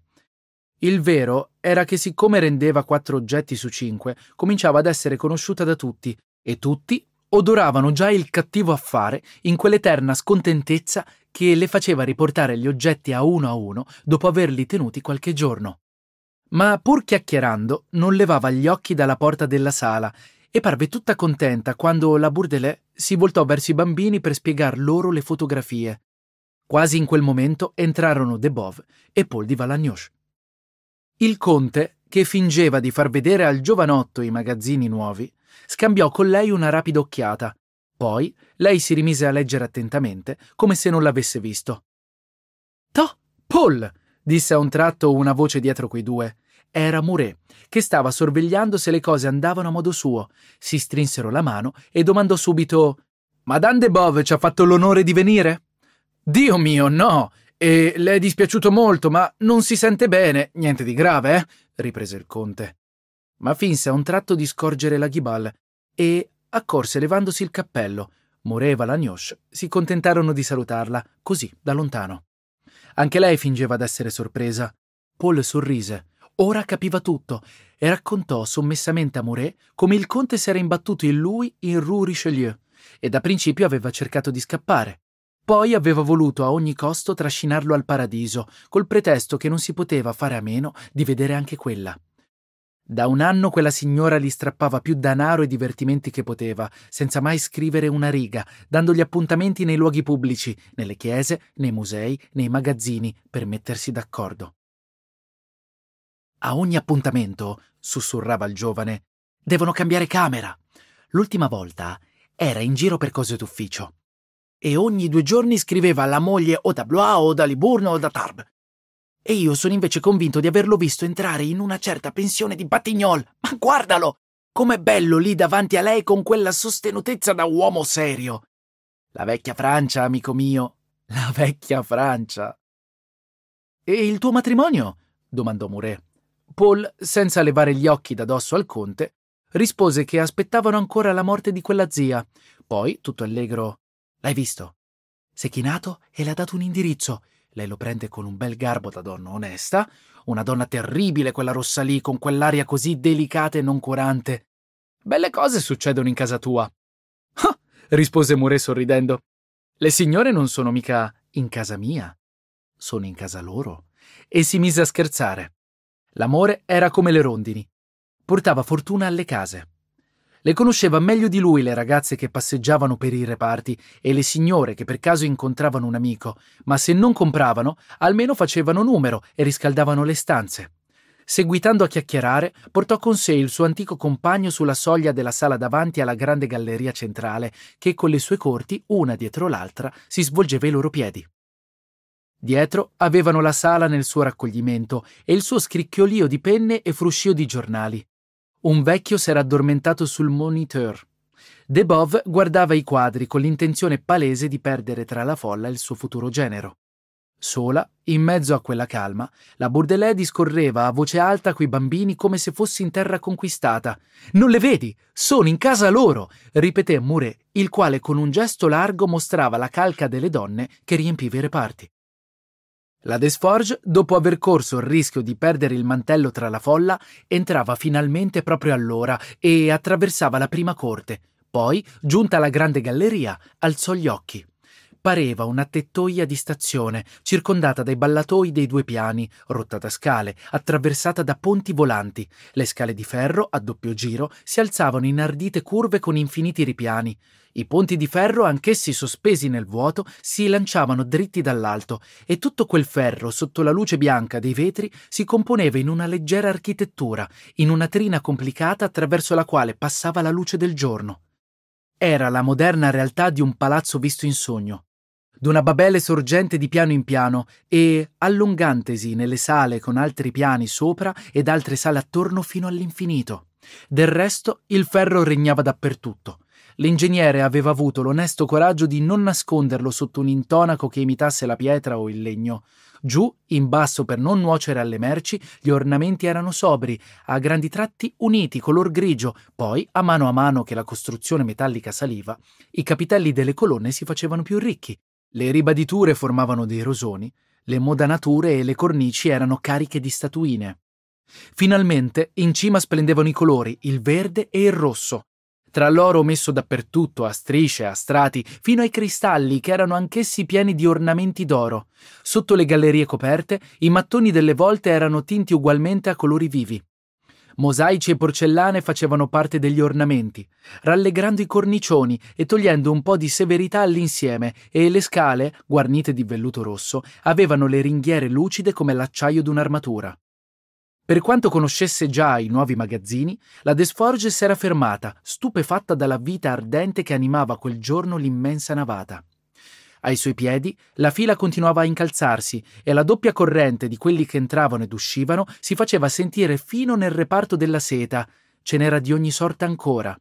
il vero era che siccome rendeva quattro oggetti su cinque, cominciava ad essere conosciuta da tutti, e tutti odoravano già il cattivo affare in quell'eterna scontentezza che le faceva riportare gli oggetti a uno a uno dopo averli tenuti qualche giorno. Ma pur chiacchierando, non levava gli occhi dalla porta della sala e parve tutta contenta quando la Bourdelais si voltò verso i bambini per spiegar loro le fotografie. Quasi in quel momento entrarono Debov e Paul di Valagnoche. Il conte, che fingeva di far vedere al giovanotto i magazzini nuovi, scambiò con lei una rapida occhiata. Poi lei si rimise a leggere attentamente, come se non l'avesse visto. Toh, Paul! disse a un tratto una voce dietro quei due. Era Muré, che stava sorvegliando se le cose andavano a modo suo. Si strinsero la mano e domandò subito: Madame de Bove ci ha fatto l'onore di venire? Dio mio, no! E le è dispiaciuto molto, ma non si sente bene. Niente di grave, eh? riprese il conte. Ma finse a un tratto di scorgere la Ghibal e accorse levandosi il cappello. Moreva la Gnosh si contentarono di salutarla, così, da lontano. Anche lei fingeva d'essere sorpresa. Paul sorrise. Ora capiva tutto e raccontò sommessamente a Moret come il conte si era imbattuto in lui in Rue Richelieu e da principio aveva cercato di scappare. Poi aveva voluto a ogni costo trascinarlo al paradiso, col pretesto che non si poteva fare a meno di vedere anche quella. Da un anno quella signora gli strappava più danaro e divertimenti che poteva, senza mai scrivere una riga, dandogli appuntamenti nei luoghi pubblici, nelle chiese, nei musei, nei magazzini, per mettersi d'accordo. A ogni appuntamento, sussurrava il giovane, devono cambiare camera. L'ultima volta era in giro per cose d'ufficio e ogni due giorni scriveva alla moglie o da Blois o da Liburno o da Tarbes. E io sono invece convinto di averlo visto entrare in una certa pensione di Batignol. Ma guardalo! Com'è bello lì davanti a lei con quella sostenutezza da uomo serio! La vecchia Francia, amico mio, la vecchia Francia. E il tuo matrimonio? domandò Muré. Paul, senza levare gli occhi da dosso al conte, rispose che aspettavano ancora la morte di quella zia. Poi, tutto allegro, L'hai visto? Si è chinato e le ha dato un indirizzo. Lei lo prende con un bel garbo da donna onesta, una donna terribile quella rossa lì, con quell'aria così delicata e noncurante. Belle cose succedono in casa tua. Ah, rispose Muré sorridendo. Le signore non sono mica in casa mia, sono in casa loro. E si mise a scherzare. L'amore era come le rondini. Portava fortuna alle case. Le conosceva meglio di lui le ragazze che passeggiavano per i reparti e le signore che per caso incontravano un amico, ma se non compravano, almeno facevano numero e riscaldavano le stanze. Seguitando a chiacchierare, portò con sé il suo antico compagno sulla soglia della sala davanti alla grande galleria centrale, che con le sue corti, una dietro l'altra, si svolgeva ai loro piedi. Dietro avevano la sala nel suo raccoglimento e il suo scricchiolio di penne e fruscio di giornali. Un vecchio s'era addormentato sul moniteur. Debov guardava i quadri con l'intenzione palese di perdere tra la folla il suo futuro genero. Sola, in mezzo a quella calma, la Bourdelais discorreva a voce alta coi bambini come se fossi in terra conquistata. Non le vedi? Sono in casa loro! ripeté Mouret, il quale con un gesto largo mostrava la calca delle donne che riempiva i reparti. La Desforge, dopo aver corso il rischio di perdere il mantello tra la folla, entrava finalmente proprio allora e attraversava la prima corte. Poi, giunta alla grande galleria, alzò gli occhi pareva una tettoia di stazione, circondata dai ballatoi dei due piani, rottata scale, attraversata da ponti volanti. Le scale di ferro, a doppio giro, si alzavano in ardite curve con infiniti ripiani. I ponti di ferro, anch'essi sospesi nel vuoto, si lanciavano dritti dall'alto e tutto quel ferro, sotto la luce bianca dei vetri, si componeva in una leggera architettura, in una trina complicata attraverso la quale passava la luce del giorno. Era la moderna realtà di un palazzo visto in sogno d'una babele sorgente di piano in piano e allungantesi nelle sale con altri piani sopra ed altre sale attorno fino all'infinito. Del resto il ferro regnava dappertutto. L'ingegnere aveva avuto l'onesto coraggio di non nasconderlo sotto un intonaco che imitasse la pietra o il legno. Giù, in basso per non nuocere alle merci, gli ornamenti erano sobri, a grandi tratti uniti, color grigio, poi, a mano a mano che la costruzione metallica saliva, i capitelli delle colonne si facevano più ricchi, le ribaditure formavano dei rosoni, le modanature e le cornici erano cariche di statuine. Finalmente in cima splendevano i colori, il verde e il rosso, tra l'oro messo dappertutto, a strisce, a strati, fino ai cristalli che erano anch'essi pieni di ornamenti d'oro. Sotto le gallerie coperte, i mattoni delle volte erano tinti ugualmente a colori vivi. Mosaici e porcellane facevano parte degli ornamenti, rallegrando i cornicioni e togliendo un po' di severità all'insieme, e le scale, guarnite di velluto rosso, avevano le ringhiere lucide come l'acciaio d'un'armatura. Per quanto conoscesse già i nuovi magazzini, la Desforge s'era fermata, stupefatta dalla vita ardente che animava quel giorno l'immensa navata. Ai suoi piedi la fila continuava a incalzarsi e la doppia corrente di quelli che entravano ed uscivano si faceva sentire fino nel reparto della seta. Ce n'era di ogni sorta ancora.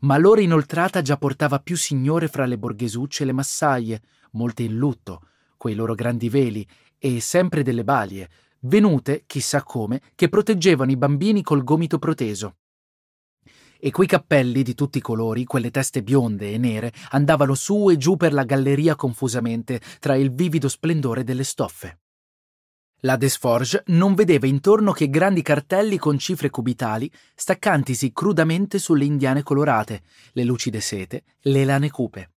Ma l'ora inoltrata già portava più signore fra le borghesucce e le massaie, molte in lutto, quei loro grandi veli e sempre delle balie, venute, chissà come, che proteggevano i bambini col gomito proteso e quei cappelli di tutti i colori, quelle teste bionde e nere, andavano su e giù per la galleria confusamente tra il vivido splendore delle stoffe. La Desforge non vedeva intorno che grandi cartelli con cifre cubitali staccantisi crudamente sulle indiane colorate, le lucide sete, le lane cupe.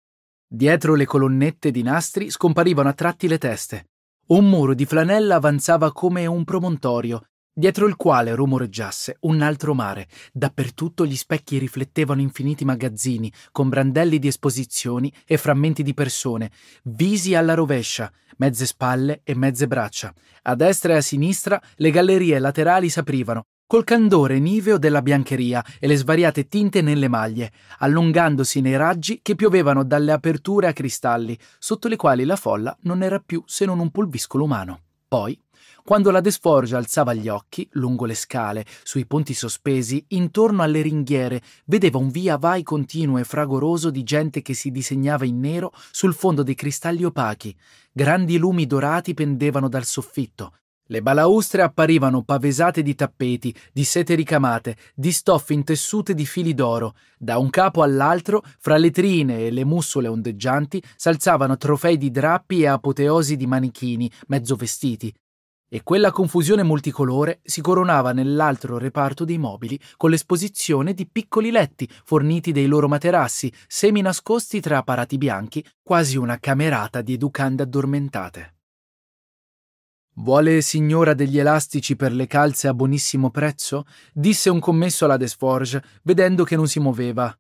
Dietro le colonnette di nastri scomparivano a tratti le teste. Un muro di flanella avanzava come un promontorio dietro il quale rumoreggiasse un altro mare. Dappertutto gli specchi riflettevano infiniti magazzini, con brandelli di esposizioni e frammenti di persone, visi alla rovescia, mezze spalle e mezze braccia. A destra e a sinistra le gallerie laterali s'aprivano, col candore niveo della biancheria e le svariate tinte nelle maglie, allungandosi nei raggi che piovevano dalle aperture a cristalli, sotto le quali la folla non era più se non un pulviscolo umano. Poi quando la Desforgia alzava gli occhi, lungo le scale, sui ponti sospesi, intorno alle ringhiere, vedeva un via vai continuo e fragoroso di gente che si disegnava in nero sul fondo dei cristalli opachi. Grandi lumi dorati pendevano dal soffitto, le balaustre apparivano pavesate di tappeti, di sete ricamate, di stoffe intessute di fili d'oro. Da un capo all'altro, fra le trine e le mussole ondeggianti, s'alzavano trofei di drappi e apoteosi di manichini, mezzo vestiti. E quella confusione multicolore si coronava nell'altro reparto dei mobili con l'esposizione di piccoli letti forniti dei loro materassi, semi nascosti tra apparati bianchi, quasi una camerata di educande addormentate. Vuole signora degli elastici per le calze a buonissimo prezzo? disse un commesso alla Desforges, vedendo che non si muoveva.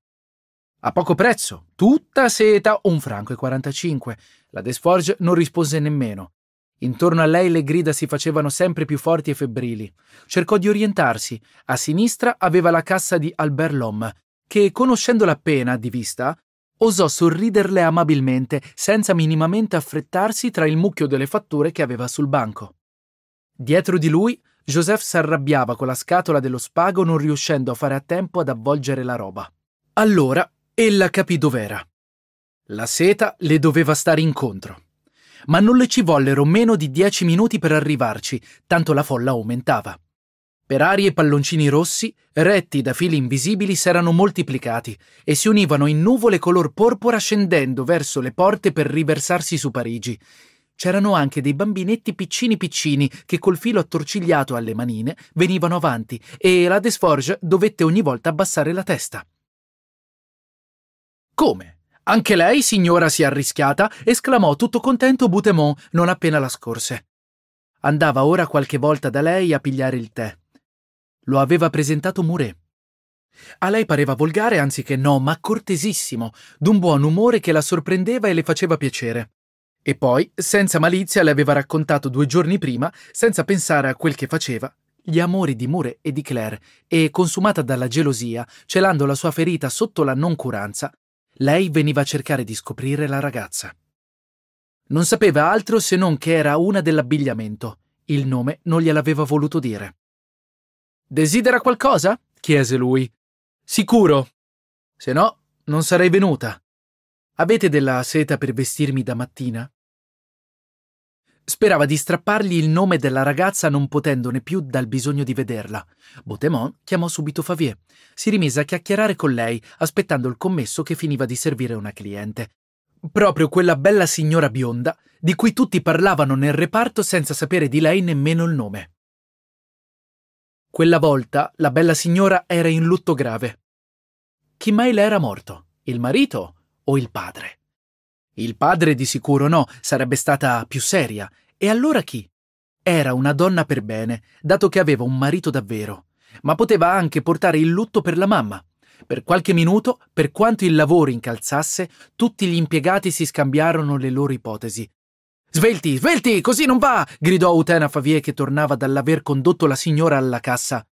A poco prezzo, tutta seta, un franco e 45. La Desforges non rispose nemmeno. Intorno a lei le grida si facevano sempre più forti e febbrili. Cercò di orientarsi. A sinistra aveva la cassa di Albert Lom, che, conoscendola appena di vista, osò sorriderle amabilmente, senza minimamente affrettarsi tra il mucchio delle fatture che aveva sul banco. Dietro di lui, Joseph s'arrabbiava con la scatola dello spago non riuscendo a fare a tempo ad avvolgere la roba. Allora ella capì dov'era. La seta le doveva stare incontro ma non le ci vollero meno di dieci minuti per arrivarci, tanto la folla aumentava. Per Perari e palloncini rossi, retti da fili invisibili, s'erano moltiplicati e si univano in nuvole color porpora scendendo verso le porte per riversarsi su Parigi. C'erano anche dei bambinetti piccini piccini che col filo attorcigliato alle manine venivano avanti e la Desforge dovette ogni volta abbassare la testa. Come? Anche lei, signora, si è arrischiata, esclamò tutto contento Boutemont non appena la scorse. Andava ora qualche volta da lei a pigliare il tè. Lo aveva presentato Muret. A lei pareva volgare, anziché no, ma cortesissimo, d'un buon umore che la sorprendeva e le faceva piacere. E poi, senza malizia, le aveva raccontato due giorni prima, senza pensare a quel che faceva, gli amori di Mure e di Claire, e, consumata dalla gelosia, celando la sua ferita sotto la noncuranza, lei veniva a cercare di scoprire la ragazza. Non sapeva altro se non che era una dell'abbigliamento. Il nome non gliel'aveva voluto dire. Desidera qualcosa? chiese lui. Sicuro. Se no, non sarei venuta. Avete della seta per vestirmi da mattina? Sperava di strappargli il nome della ragazza non potendone più dal bisogno di vederla. Botemont chiamò subito Favier. Si rimise a chiacchierare con lei, aspettando il commesso che finiva di servire una cliente. Proprio quella bella signora bionda, di cui tutti parlavano nel reparto senza sapere di lei nemmeno il nome. Quella volta la bella signora era in lutto grave. Chi mai le era morto, il marito o il padre? Il padre di sicuro no, sarebbe stata più seria. E allora chi? Era una donna per bene, dato che aveva un marito davvero, ma poteva anche portare il lutto per la mamma. Per qualche minuto, per quanto il lavoro incalzasse, tutti gli impiegati si scambiarono le loro ipotesi. Svelti, svelti, così non va! gridò Utena Favier che tornava dall'aver condotto la signora alla cassa.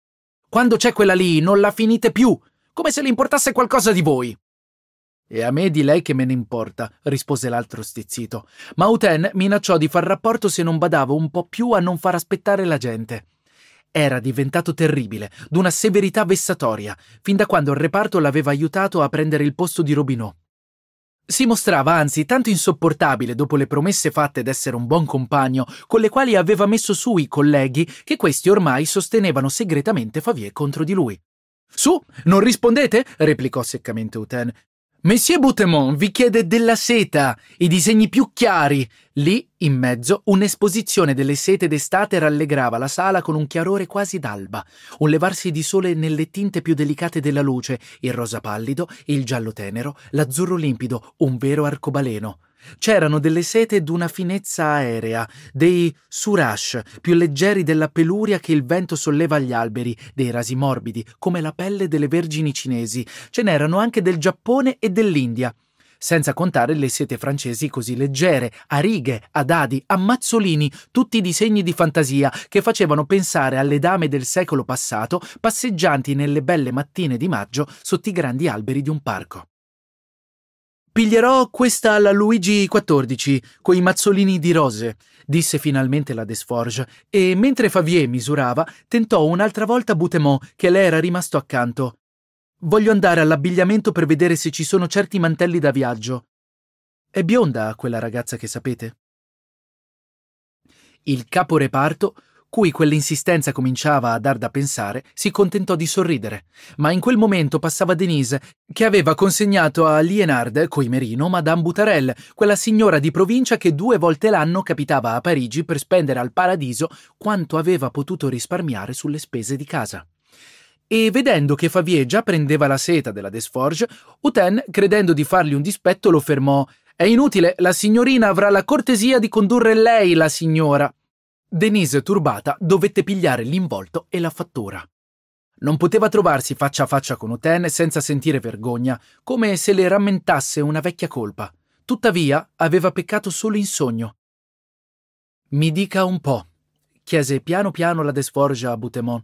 Quando c'è quella lì, non la finite più! Come se le importasse qualcosa di voi! E a me di lei che me ne importa, rispose l'altro stizzito. Ma Uten minacciò di far rapporto se non badava un po' più a non far aspettare la gente. Era diventato terribile, d'una severità vessatoria, fin da quando il reparto l'aveva aiutato a prendere il posto di Robinò. Si mostrava anzi tanto insopportabile dopo le promesse fatte d'essere un buon compagno, con le quali aveva messo su i colleghi, che questi ormai sostenevano segretamente Favier contro di lui. Su, non rispondete? replicò seccamente Uten, Monsieur Boutemont vi chiede della seta, i disegni più chiari. Lì, in mezzo, un'esposizione delle sete d'estate rallegrava la sala con un chiarore quasi d'alba, un levarsi di sole nelle tinte più delicate della luce, il rosa pallido, il giallo tenero, l'azzurro limpido, un vero arcobaleno. C'erano delle sete d'una finezza aerea, dei surash, più leggeri della peluria che il vento solleva agli alberi, dei rasi morbidi, come la pelle delle vergini cinesi. Ce n'erano anche del Giappone e dell'India. Senza contare le sete francesi così leggere, a righe, a dadi, a mazzolini, tutti disegni di fantasia che facevano pensare alle dame del secolo passato passeggianti nelle belle mattine di maggio sotto i grandi alberi di un parco. Piglierò questa alla Luigi XIV, coi mazzolini di rose, disse finalmente la Desforge, e mentre Favier misurava, tentò un'altra volta Boutemont, che le era rimasto accanto. Voglio andare all'abbigliamento per vedere se ci sono certi mantelli da viaggio. È bionda quella ragazza che sapete. Il caporeparto cui quell'insistenza cominciava a dar da pensare, si contentò di sorridere, ma in quel momento passava Denise, che aveva consegnato a Lienard, coimerino, Madame Butarel, quella signora di provincia che due volte l'anno capitava a Parigi per spendere al paradiso quanto aveva potuto risparmiare sulle spese di casa. E vedendo che Favier già prendeva la seta della Desforges, Uten, credendo di fargli un dispetto, lo fermò. È inutile, la signorina avrà la cortesia di condurre lei la signora. Denise, turbata, dovette pigliare l'involto e la fattura. Non poteva trovarsi faccia a faccia con Oten senza sentire vergogna, come se le rammentasse una vecchia colpa. Tuttavia, aveva peccato solo in sogno. Mi dica un po', chiese piano piano la Desforgia a Butemon.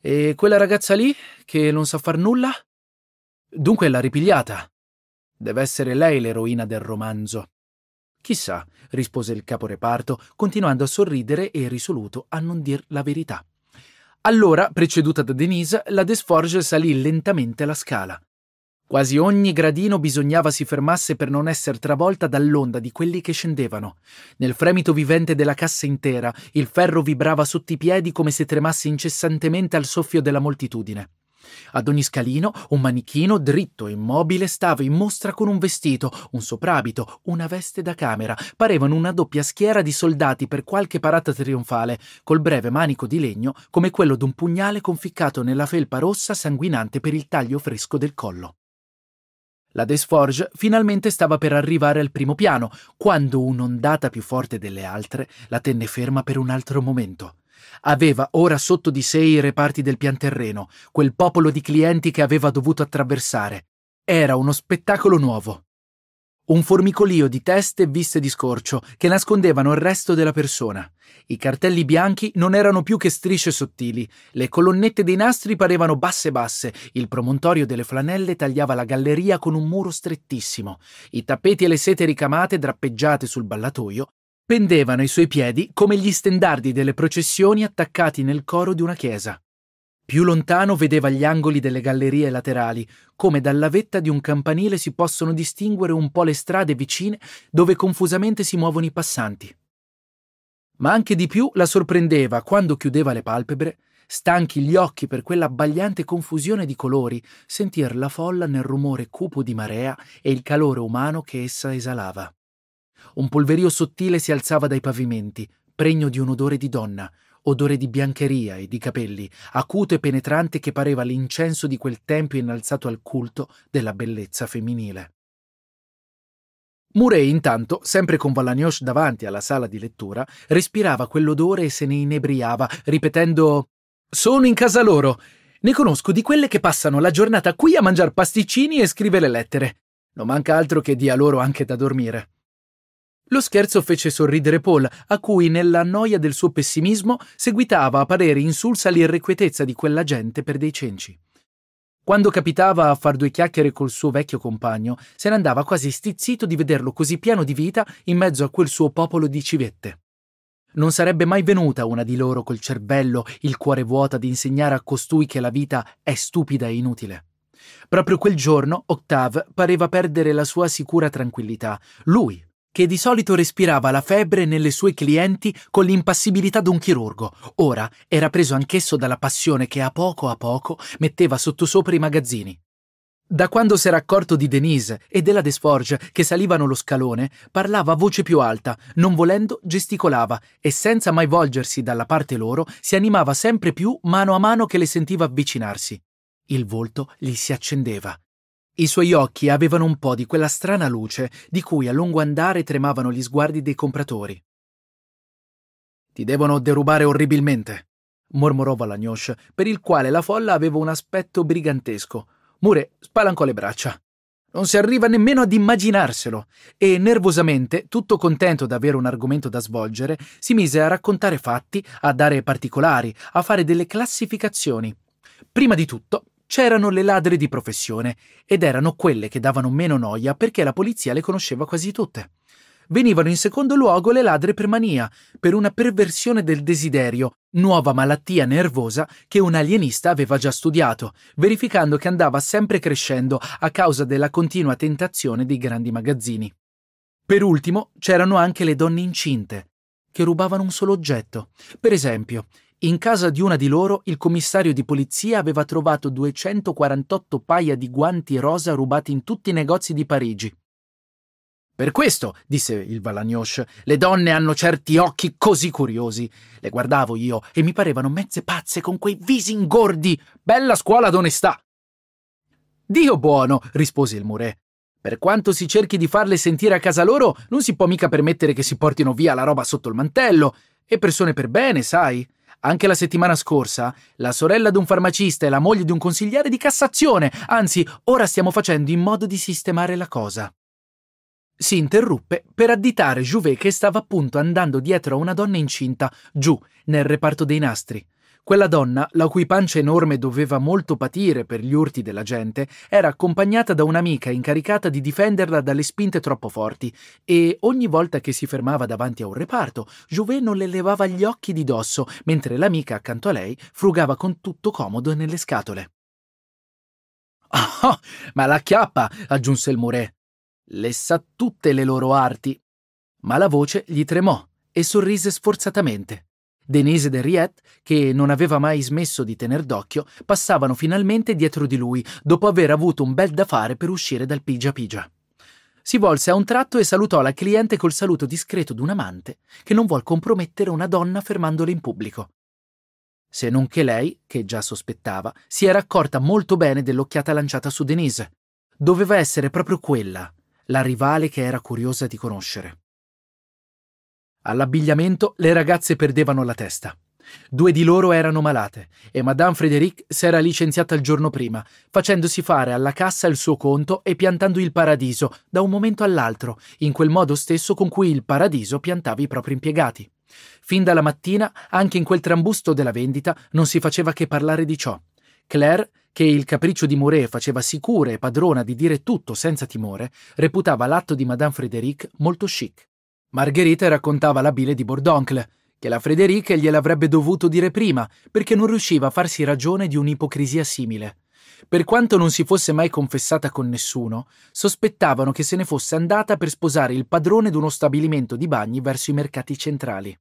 E quella ragazza lì, che non sa far nulla? Dunque l'ha ripigliata. Deve essere lei l'eroina del romanzo. Chissà, rispose il caporeparto, continuando a sorridere e risoluto a non dir la verità. Allora, preceduta da Denise, la Desforge salì lentamente la scala. Quasi ogni gradino bisognava si fermasse per non essere travolta dall'onda di quelli che scendevano. Nel fremito vivente della cassa intera, il ferro vibrava sotto i piedi come se tremasse incessantemente al soffio della moltitudine. Ad ogni scalino un manichino dritto e immobile stava in mostra con un vestito, un soprabito, una veste da camera. Parevano una doppia schiera di soldati per qualche parata trionfale, col breve manico di legno come quello d'un pugnale conficcato nella felpa rossa sanguinante per il taglio fresco del collo. La Desforge finalmente stava per arrivare al primo piano, quando un'ondata più forte delle altre la tenne ferma per un altro momento. Aveva ora sotto di sé i reparti del pianterreno, quel popolo di clienti che aveva dovuto attraversare. Era uno spettacolo nuovo. Un formicolio di teste viste di scorcio che nascondevano il resto della persona. I cartelli bianchi non erano più che strisce sottili, le colonnette dei nastri parevano basse basse, il promontorio delle flanelle tagliava la galleria con un muro strettissimo, i tappeti e le sete ricamate drappeggiate sul ballatoio Pendevano ai suoi piedi come gli stendardi delle processioni attaccati nel coro di una chiesa. Più lontano vedeva gli angoli delle gallerie laterali, come dalla vetta di un campanile si possono distinguere un po' le strade vicine dove confusamente si muovono i passanti. Ma anche di più la sorprendeva quando chiudeva le palpebre, stanchi gli occhi per quella abbagliante confusione di colori, sentir la folla nel rumore cupo di marea e il calore umano che essa esalava. Un polverio sottile si alzava dai pavimenti, pregno di un odore di donna, odore di biancheria e di capelli, acuto e penetrante che pareva l'incenso di quel tempio innalzato al culto della bellezza femminile. Murray, intanto, sempre con Valagnoche davanti alla sala di lettura, respirava quell'odore e se ne inebriava, ripetendo Sono in casa loro. Ne conosco di quelle che passano la giornata qui a mangiar pasticcini e scrivere lettere. Non manca altro che dia loro anche da dormire. Lo scherzo fece sorridere Paul, a cui nella noia del suo pessimismo seguitava a parere insulsa l'irrequietezza di quella gente per dei cenci. Quando capitava a far due chiacchiere col suo vecchio compagno, se ne andava quasi stizzito di vederlo così pieno di vita in mezzo a quel suo popolo di civette. Non sarebbe mai venuta una di loro col cervello, il cuore vuota ad insegnare a costui che la vita è stupida e inutile. Proprio quel giorno Octave pareva perdere la sua sicura tranquillità. Lui, che di solito respirava la febbre nelle sue clienti con l'impassibilità d'un chirurgo. Ora era preso anch'esso dalla passione che a poco a poco metteva sottosopra i magazzini. Da quando s'era accorto di Denise e della Desforge che salivano lo scalone, parlava a voce più alta, non volendo gesticolava e senza mai volgersi dalla parte loro si animava sempre più mano a mano che le sentiva avvicinarsi. Il volto gli si accendeva, i suoi occhi avevano un po' di quella strana luce di cui a lungo andare tremavano gli sguardi dei compratori. Ti devono derubare orribilmente, mormorò Valagnosh, per il quale la folla aveva un aspetto brigantesco. Mure spalancò le braccia. Non si arriva nemmeno ad immaginarselo. E nervosamente, tutto contento d'avere un argomento da svolgere, si mise a raccontare fatti, a dare particolari, a fare delle classificazioni. Prima di tutto, c'erano le ladre di professione ed erano quelle che davano meno noia perché la polizia le conosceva quasi tutte. Venivano in secondo luogo le ladre per mania, per una perversione del desiderio, nuova malattia nervosa che un alienista aveva già studiato, verificando che andava sempre crescendo a causa della continua tentazione dei grandi magazzini. Per ultimo c'erano anche le donne incinte, che rubavano un solo oggetto. Per esempio, in casa di una di loro il commissario di polizia aveva trovato 248 paia di guanti rosa rubati in tutti i negozi di Parigi. Per questo, disse il Valagnoche, le donne hanno certi occhi così curiosi. Le guardavo io e mi parevano mezze pazze con quei visi ingordi. Bella scuola d'onestà. Dio buono, rispose il Murè. Per quanto si cerchi di farle sentire a casa loro, non si può mica permettere che si portino via la roba sotto il mantello. E persone per bene, sai. Anche la settimana scorsa, la sorella di un farmacista e la moglie di un consigliere di Cassazione, anzi, ora stiamo facendo in modo di sistemare la cosa. Si interruppe per additare Jouvet che stava appunto andando dietro a una donna incinta, giù, nel reparto dei nastri. Quella donna, la cui pancia enorme doveva molto patire per gli urti della gente, era accompagnata da un'amica incaricata di difenderla dalle spinte troppo forti e ogni volta che si fermava davanti a un reparto, Jouvet non le levava gli occhi di dosso, mentre l'amica accanto a lei frugava con tutto comodo nelle scatole. Ah, oh, ma la chiappa, aggiunse il Muré. Le sa tutte le loro arti. Ma la voce gli tremò e sorrise sforzatamente. Denise e Henriette, che non aveva mai smesso di tener d'occhio, passavano finalmente dietro di lui, dopo aver avuto un bel da fare per uscire dal pigia pigia. Si volse a un tratto e salutò la cliente col saluto discreto d'un amante che non vuol compromettere una donna fermandola in pubblico. Se non che lei, che già sospettava, si era accorta molto bene dell'occhiata lanciata su Denise. Doveva essere proprio quella, la rivale che era curiosa di conoscere. All'abbigliamento le ragazze perdevano la testa. Due di loro erano malate e Madame Frédéric s'era licenziata il giorno prima, facendosi fare alla cassa il suo conto e piantando il paradiso da un momento all'altro, in quel modo stesso con cui il paradiso piantava i propri impiegati. Fin dalla mattina, anche in quel trambusto della vendita, non si faceva che parlare di ciò. Claire, che il capriccio di Mouret faceva sicura e padrona di dire tutto senza timore, reputava l'atto di Madame Frédéric molto chic. Margherita raccontava la bile di Bordoncle, che la Frederica gliel'avrebbe dovuto dire prima, perché non riusciva a farsi ragione di un'ipocrisia simile. Per quanto non si fosse mai confessata con nessuno, sospettavano che se ne fosse andata per sposare il padrone d'uno stabilimento di bagni verso i mercati centrali.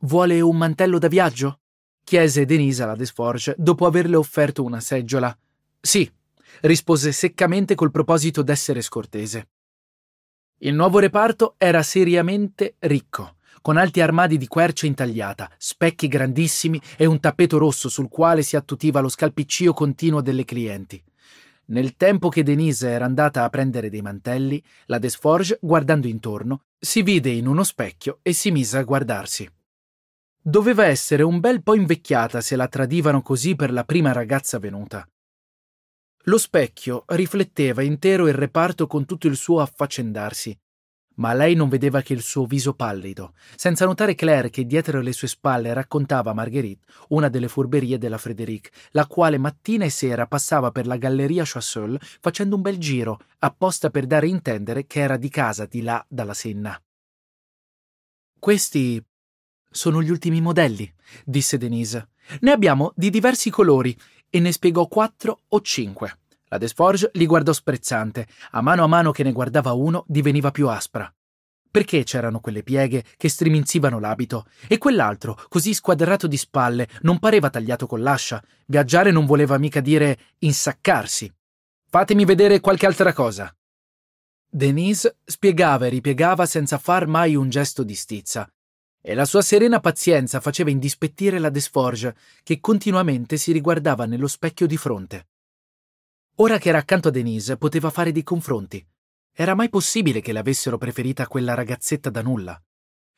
Vuole un mantello da viaggio? chiese Denisa la Desforge dopo averle offerto una seggiola. Sì, rispose seccamente col proposito d'essere scortese. Il nuovo reparto era seriamente ricco, con alti armadi di quercia intagliata, specchi grandissimi e un tappeto rosso sul quale si attutiva lo scalpiccio continuo delle clienti. Nel tempo che Denise era andata a prendere dei mantelli, la Desforge, guardando intorno, si vide in uno specchio e si mise a guardarsi. Doveva essere un bel po' invecchiata se la tradivano così per la prima ragazza venuta. Lo specchio rifletteva intero il reparto con tutto il suo affaccendarsi, ma lei non vedeva che il suo viso pallido, senza notare Claire che dietro le sue spalle raccontava a Marguerite una delle furberie della Frédéric, la quale mattina e sera passava per la galleria Choiseul facendo un bel giro, apposta per dare a intendere che era di casa di là dalla Senna. Questi sono gli ultimi modelli, disse Denise. Ne abbiamo di diversi colori e ne spiegò quattro o cinque. La Desforge li guardò sprezzante, a mano a mano che ne guardava uno diveniva più aspra. Perché c'erano quelle pieghe che striminzivano l'abito e quell'altro, così squadrato di spalle, non pareva tagliato con l'ascia. Viaggiare non voleva mica dire insaccarsi. Fatemi vedere qualche altra cosa. Denise spiegava e ripiegava senza far mai un gesto di stizza e la sua serena pazienza faceva indispettire la Desforge, che continuamente si riguardava nello specchio di fronte. Ora che era accanto a Denise, poteva fare dei confronti. Era mai possibile che l'avessero preferita quella ragazzetta da nulla?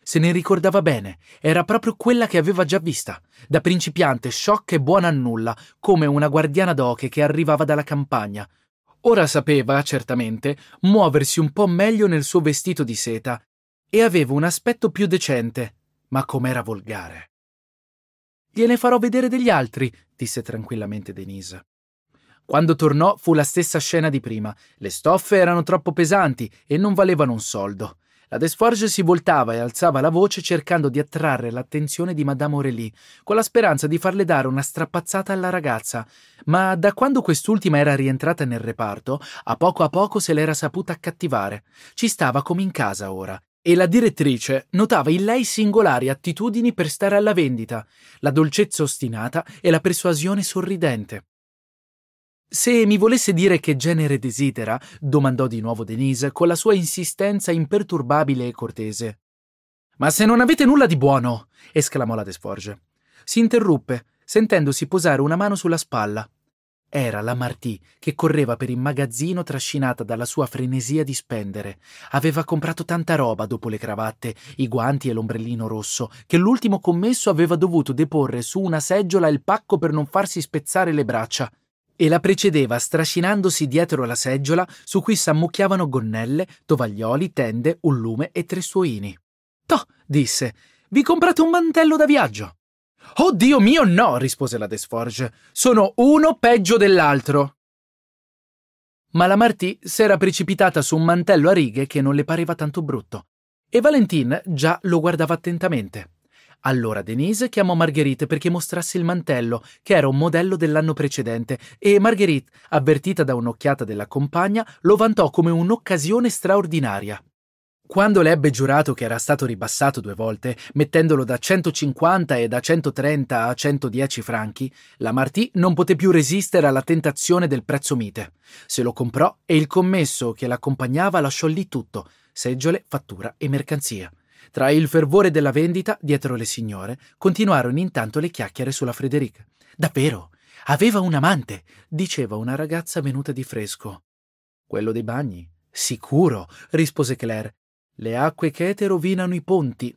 Se ne ricordava bene, era proprio quella che aveva già vista, da principiante sciocca e buona a nulla, come una guardiana d'oche che arrivava dalla campagna. Ora sapeva, certamente, muoversi un po' meglio nel suo vestito di seta e aveva un aspetto più decente, ma com'era volgare. Gliene farò vedere degli altri, disse tranquillamente Denise. Quando tornò fu la stessa scena di prima. Le stoffe erano troppo pesanti e non valevano un soldo. La Desforge si voltava e alzava la voce cercando di attrarre l'attenzione di Madame Aurélie, con la speranza di farle dare una strappazzata alla ragazza. Ma da quando quest'ultima era rientrata nel reparto, a poco a poco se l'era saputa accattivare. Ci stava come in casa ora, e la direttrice notava in lei singolari attitudini per stare alla vendita, la dolcezza ostinata e la persuasione sorridente. Se mi volesse dire che genere desidera, domandò di nuovo Denise con la sua insistenza imperturbabile e cortese. Ma se non avete nulla di buono, esclamò la Desforge. Si interruppe, sentendosi posare una mano sulla spalla. Era la Martì che correva per il magazzino trascinata dalla sua frenesia di spendere. Aveva comprato tanta roba dopo le cravatte, i guanti e l'ombrellino rosso, che l'ultimo commesso aveva dovuto deporre su una seggiola il pacco per non farsi spezzare le braccia e la precedeva strascinandosi dietro la seggiola su cui s'ammucchiavano gonnelle, tovaglioli, tende, un lume e tre suoini. Toh, disse, vi comprate un mantello da viaggio. Oh Dio mio no, rispose la Desforge. Sono uno peggio dell'altro. Ma la Martì s'era precipitata su un mantello a righe che non le pareva tanto brutto, e Valentin già lo guardava attentamente. Allora Denise chiamò Marguerite perché mostrasse il mantello, che era un modello dell'anno precedente, e Marguerite, avvertita da un'occhiata della compagna, lo vantò come un'occasione straordinaria. Quando le ebbe giurato che era stato ribassato due volte, mettendolo da 150 e da 130 a 110 franchi, la Martì non poté più resistere alla tentazione del prezzo mite. Se lo comprò e il commesso che l'accompagnava lasciò lì tutto, seggiole, fattura e mercanzia. Tra il fervore della vendita, dietro le signore, continuarono intanto le chiacchiere sulla Frederica. Davvero? Aveva un amante, diceva una ragazza venuta di fresco. Quello dei bagni. Sicuro, rispose Claire. Le acque chete rovinano i ponti.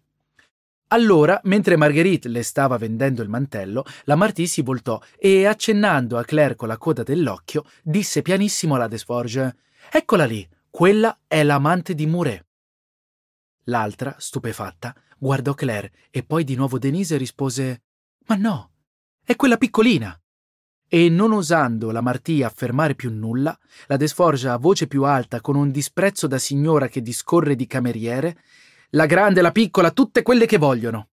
Allora, mentre Marguerite le stava vendendo il mantello, la Martì si voltò e, accennando a Claire con la coda dell'occhio, disse pianissimo alla Desforges Eccola lì, quella è l'amante di Mouret. L'altra, stupefatta, guardò Claire e poi di nuovo Denise rispose Ma no, è quella piccolina. E non osando la Martì affermare più nulla, la Desforgia a voce più alta, con un disprezzo da signora che discorre di cameriere, la grande, la piccola, tutte quelle che vogliono.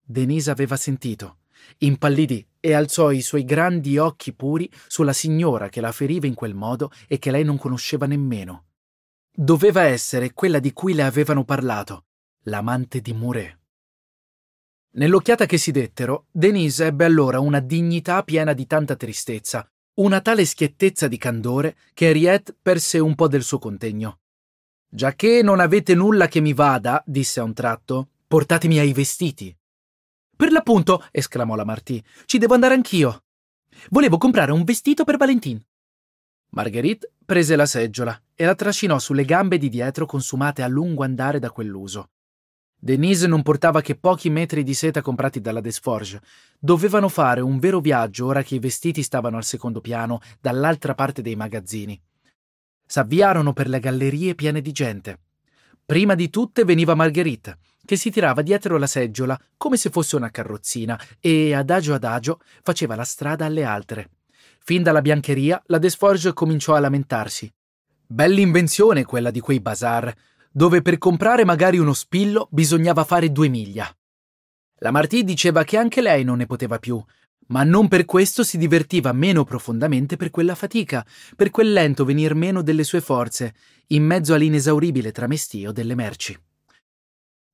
Denise aveva sentito, impallidì e alzò i suoi grandi occhi puri sulla signora che la feriva in quel modo e che lei non conosceva nemmeno. Doveva essere quella di cui le avevano parlato, l'amante di Muret. Nell'occhiata che si dettero, Denise ebbe allora una dignità piena di tanta tristezza, una tale schiettezza di candore che Henriette perse un po' del suo contegno. Giacché non avete nulla che mi vada, disse a un tratto, portatemi ai vestiti. Per l'appunto, esclamò la Martì, ci devo andare anch'io. Volevo comprare un vestito per Valentin. Marguerite prese la seggiola e la trascinò sulle gambe di dietro consumate a lungo andare da quell'uso. Denise non portava che pochi metri di seta comprati dalla Desforge. Dovevano fare un vero viaggio ora che i vestiti stavano al secondo piano, dall'altra parte dei magazzini. S'avviarono per le gallerie piene di gente. Prima di tutte veniva Marguerite, che si tirava dietro la seggiola come se fosse una carrozzina e, adagio adagio, faceva la strada alle altre. Fin dalla biancheria, la Desforge cominciò a lamentarsi. Bell'invenzione quella di quei bazar dove per comprare magari uno spillo bisognava fare due miglia. La Martì diceva che anche lei non ne poteva più, ma non per questo si divertiva meno profondamente per quella fatica, per quel lento venir meno delle sue forze, in mezzo all'inesauribile tramestio delle merci.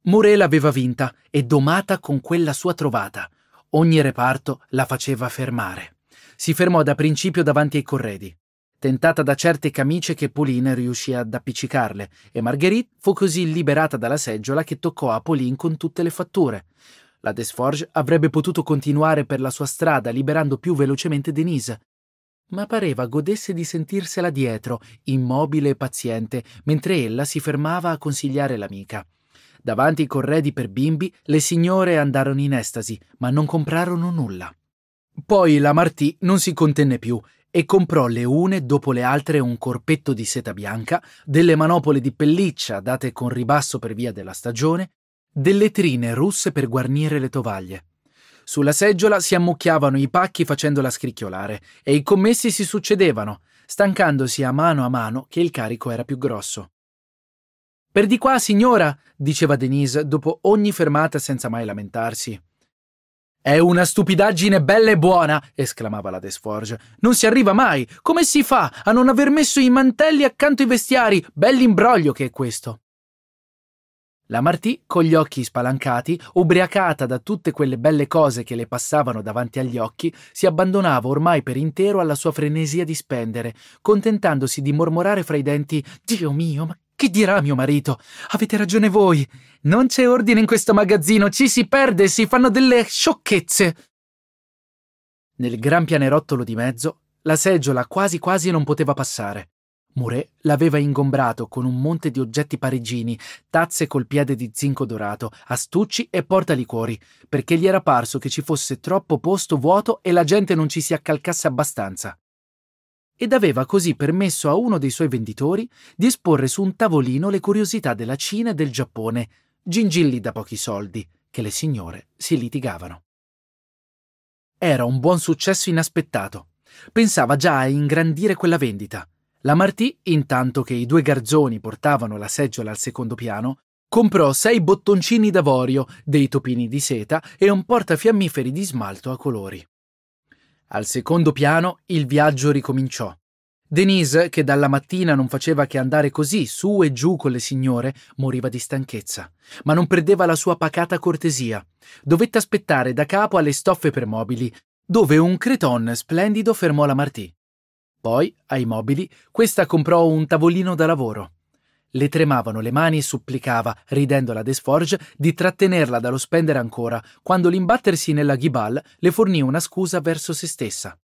Morel aveva vinta e domata con quella sua trovata. Ogni reparto la faceva fermare. Si fermò da principio davanti ai corredi tentata da certe camicie che Pauline riuscì ad appiccicarle, e Marguerite fu così liberata dalla seggiola che toccò a Pauline con tutte le fatture. La Desforge avrebbe potuto continuare per la sua strada, liberando più velocemente Denise. Ma pareva godesse di sentirsela dietro, immobile e paziente, mentre ella si fermava a consigliare l'amica. Davanti ai corredi per bimbi, le signore andarono in estasi, ma non comprarono nulla. Poi la Martì non si contenne più e comprò le une dopo le altre un corpetto di seta bianca, delle manopole di pelliccia date con ribasso per via della stagione, delle trine russe per guarnire le tovaglie. Sulla seggiola si ammucchiavano i pacchi facendola scricchiolare e i commessi si succedevano, stancandosi a mano a mano che il carico era più grosso. Per di qua, signora, diceva Denise dopo ogni fermata senza mai lamentarsi. È una stupidaggine bella e buona, esclamava la Desforge. Non si arriva mai. Come si fa a non aver messo i mantelli accanto ai vestiari? Bell'imbroglio che è questo. La Martì, con gli occhi spalancati, ubriacata da tutte quelle belle cose che le passavano davanti agli occhi, si abbandonava ormai per intero alla sua frenesia di spendere, contentandosi di mormorare fra i denti Dio mio, ma che dirà mio marito? Avete ragione voi. Non c'è ordine in questo magazzino, ci si perde, e si fanno delle sciocchezze. Nel gran pianerottolo di mezzo, la seggiola quasi quasi non poteva passare. Mouret l'aveva ingombrato con un monte di oggetti parigini, tazze col piede di zinco dorato, astucci e portalicuori, perché gli era parso che ci fosse troppo posto vuoto e la gente non ci si accalcasse abbastanza ed aveva così permesso a uno dei suoi venditori di esporre su un tavolino le curiosità della Cina e del Giappone, gingilli da pochi soldi, che le signore si litigavano. Era un buon successo inaspettato. Pensava già a ingrandire quella vendita. La Martì, intanto che i due garzoni portavano la seggiola al secondo piano, comprò sei bottoncini d'avorio, dei topini di seta e un portafiammiferi di smalto a colori. Al secondo piano il viaggio ricominciò. Denise, che dalla mattina non faceva che andare così su e giù con le signore, moriva di stanchezza, ma non perdeva la sua pacata cortesia. Dovette aspettare da capo alle stoffe per mobili, dove un creton splendido fermò la Martì. Poi, ai mobili, questa comprò un tavolino da lavoro. Le tremavano le mani e supplicava, ridendo la Desforge, di trattenerla dallo spendere ancora, quando l'imbattersi nella Ghibal le fornì una scusa verso se stessa.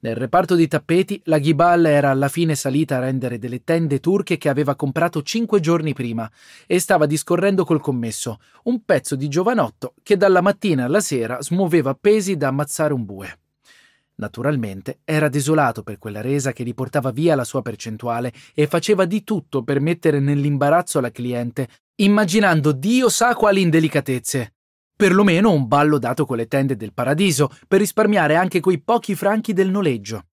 Nel reparto di tappeti, la Ghibal era alla fine salita a rendere delle tende turche che aveva comprato cinque giorni prima e stava discorrendo col commesso, un pezzo di giovanotto che dalla mattina alla sera smuoveva pesi da ammazzare un bue. Naturalmente era desolato per quella resa che gli portava via la sua percentuale e faceva di tutto per mettere nell'imbarazzo la cliente, immaginando Dio sa quali indelicatezze. Perlomeno un ballo dato con le tende del paradiso per risparmiare anche quei pochi franchi del noleggio.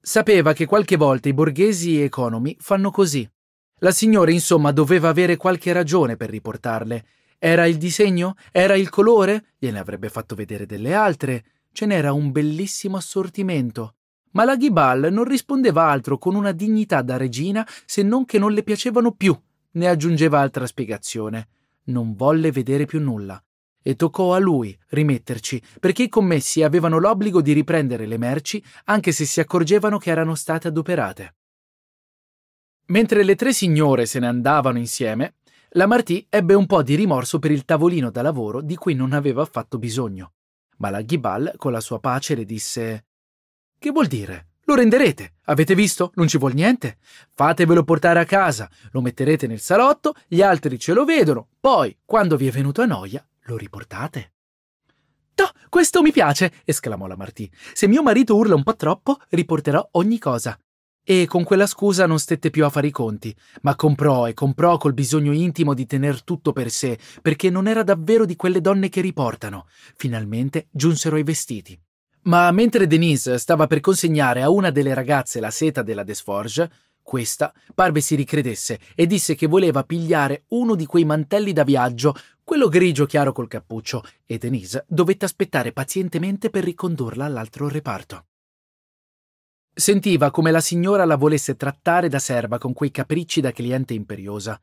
Sapeva che qualche volta i borghesi economi fanno così. La signora, insomma, doveva avere qualche ragione per riportarle. Era il disegno? Era il colore? Gliene avrebbe fatto vedere delle altre ce n'era un bellissimo assortimento, ma la Ghibal non rispondeva altro con una dignità da regina se non che non le piacevano più, ne aggiungeva altra spiegazione. Non volle vedere più nulla e toccò a lui rimetterci, perché i commessi avevano l'obbligo di riprendere le merci anche se si accorgevano che erano state adoperate. Mentre le tre signore se ne andavano insieme, la Martì ebbe un po' di rimorso per il tavolino da lavoro di cui non aveva affatto bisogno. Ma la Ghibal con la sua pace le disse Che vuol dire? Lo renderete. Avete visto? Non ci vuol niente. Fatevelo portare a casa, lo metterete nel salotto, gli altri ce lo vedono. Poi, quando vi è venuto a noia, lo riportate. Toh, questo mi piace! esclamò la Martì. Se mio marito urla un po' troppo, riporterò ogni cosa e con quella scusa non stette più a fare i conti, ma comprò e comprò col bisogno intimo di tener tutto per sé, perché non era davvero di quelle donne che riportano. Finalmente giunsero i vestiti. Ma mentre Denise stava per consegnare a una delle ragazze la seta della Desforge, questa parve si ricredesse e disse che voleva pigliare uno di quei mantelli da viaggio, quello grigio chiaro col cappuccio, e Denise dovette aspettare pazientemente per ricondurla all'altro reparto. Sentiva come la signora la volesse trattare da serva con quei capricci da cliente imperiosa.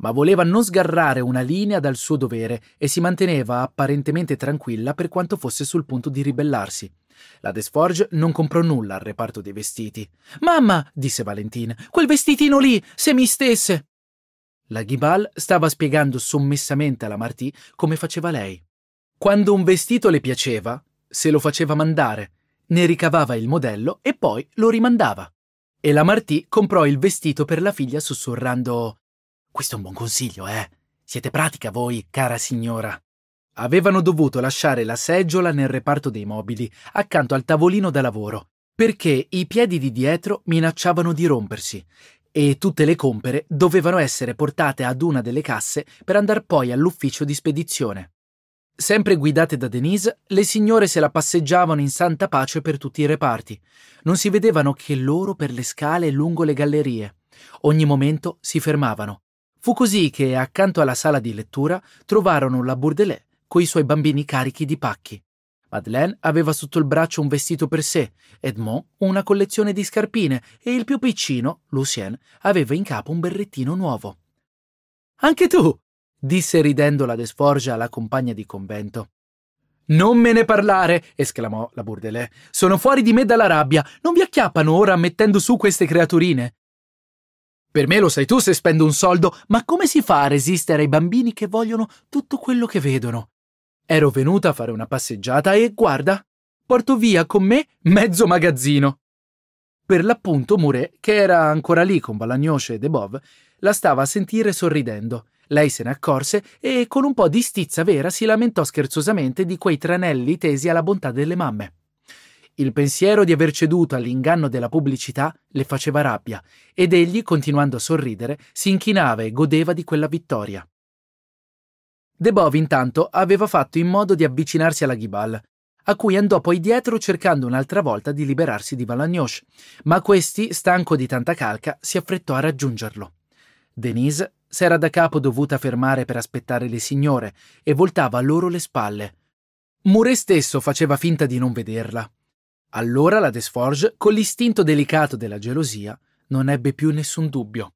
Ma voleva non sgarrare una linea dal suo dovere e si manteneva apparentemente tranquilla per quanto fosse sul punto di ribellarsi. La Desforge non comprò nulla al reparto dei vestiti. Mamma, disse Valentina, quel vestitino lì, se mi stesse! La Ghibal stava spiegando sommessamente alla Martì come faceva lei. Quando un vestito le piaceva, se lo faceva mandare, ne ricavava il modello e poi lo rimandava. E la Martì comprò il vestito per la figlia sussurrando Questo è un buon consiglio, eh? Siete pratica voi, cara signora. Avevano dovuto lasciare la seggiola nel reparto dei mobili, accanto al tavolino da lavoro, perché i piedi di dietro minacciavano di rompersi e tutte le compere dovevano essere portate ad una delle casse per andar poi all'ufficio di spedizione. Sempre guidate da Denise, le signore se la passeggiavano in santa pace per tutti i reparti. Non si vedevano che loro per le scale e lungo le gallerie. Ogni momento si fermavano. Fu così che, accanto alla sala di lettura, trovarono la Bourdelet coi suoi bambini carichi di pacchi. Madeleine aveva sotto il braccio un vestito per sé, Edmond una collezione di scarpine e il più piccino, Lucien, aveva in capo un berrettino nuovo. Anche tu! disse ridendo la Desforgia alla compagna di convento. Non me ne parlare, esclamò la Bourdelais. Sono fuori di me dalla rabbia. Non vi acchiappano ora mettendo su queste creaturine. Per me lo sai tu se spendo un soldo, ma come si fa a resistere ai bambini che vogliono tutto quello che vedono? Ero venuta a fare una passeggiata e guarda, porto via con me mezzo magazzino. Per l'appunto Mouret, che era ancora lì con Balagnoce e Debov, la stava a sentire sorridendo lei se ne accorse e con un po' di stizza vera si lamentò scherzosamente di quei tranelli tesi alla bontà delle mamme. Il pensiero di aver ceduto all'inganno della pubblicità le faceva rabbia ed egli, continuando a sorridere, si inchinava e godeva di quella vittoria. De Bov intanto aveva fatto in modo di avvicinarsi alla Ghibal, a cui andò poi dietro cercando un'altra volta di liberarsi di Valagnoche, ma questi, stanco di tanta calca, si affrettò a raggiungerlo. Denise S'era da capo dovuta fermare per aspettare le signore e voltava loro le spalle. Muré stesso faceva finta di non vederla. Allora la Desforge, con l'istinto delicato della gelosia, non ebbe più nessun dubbio.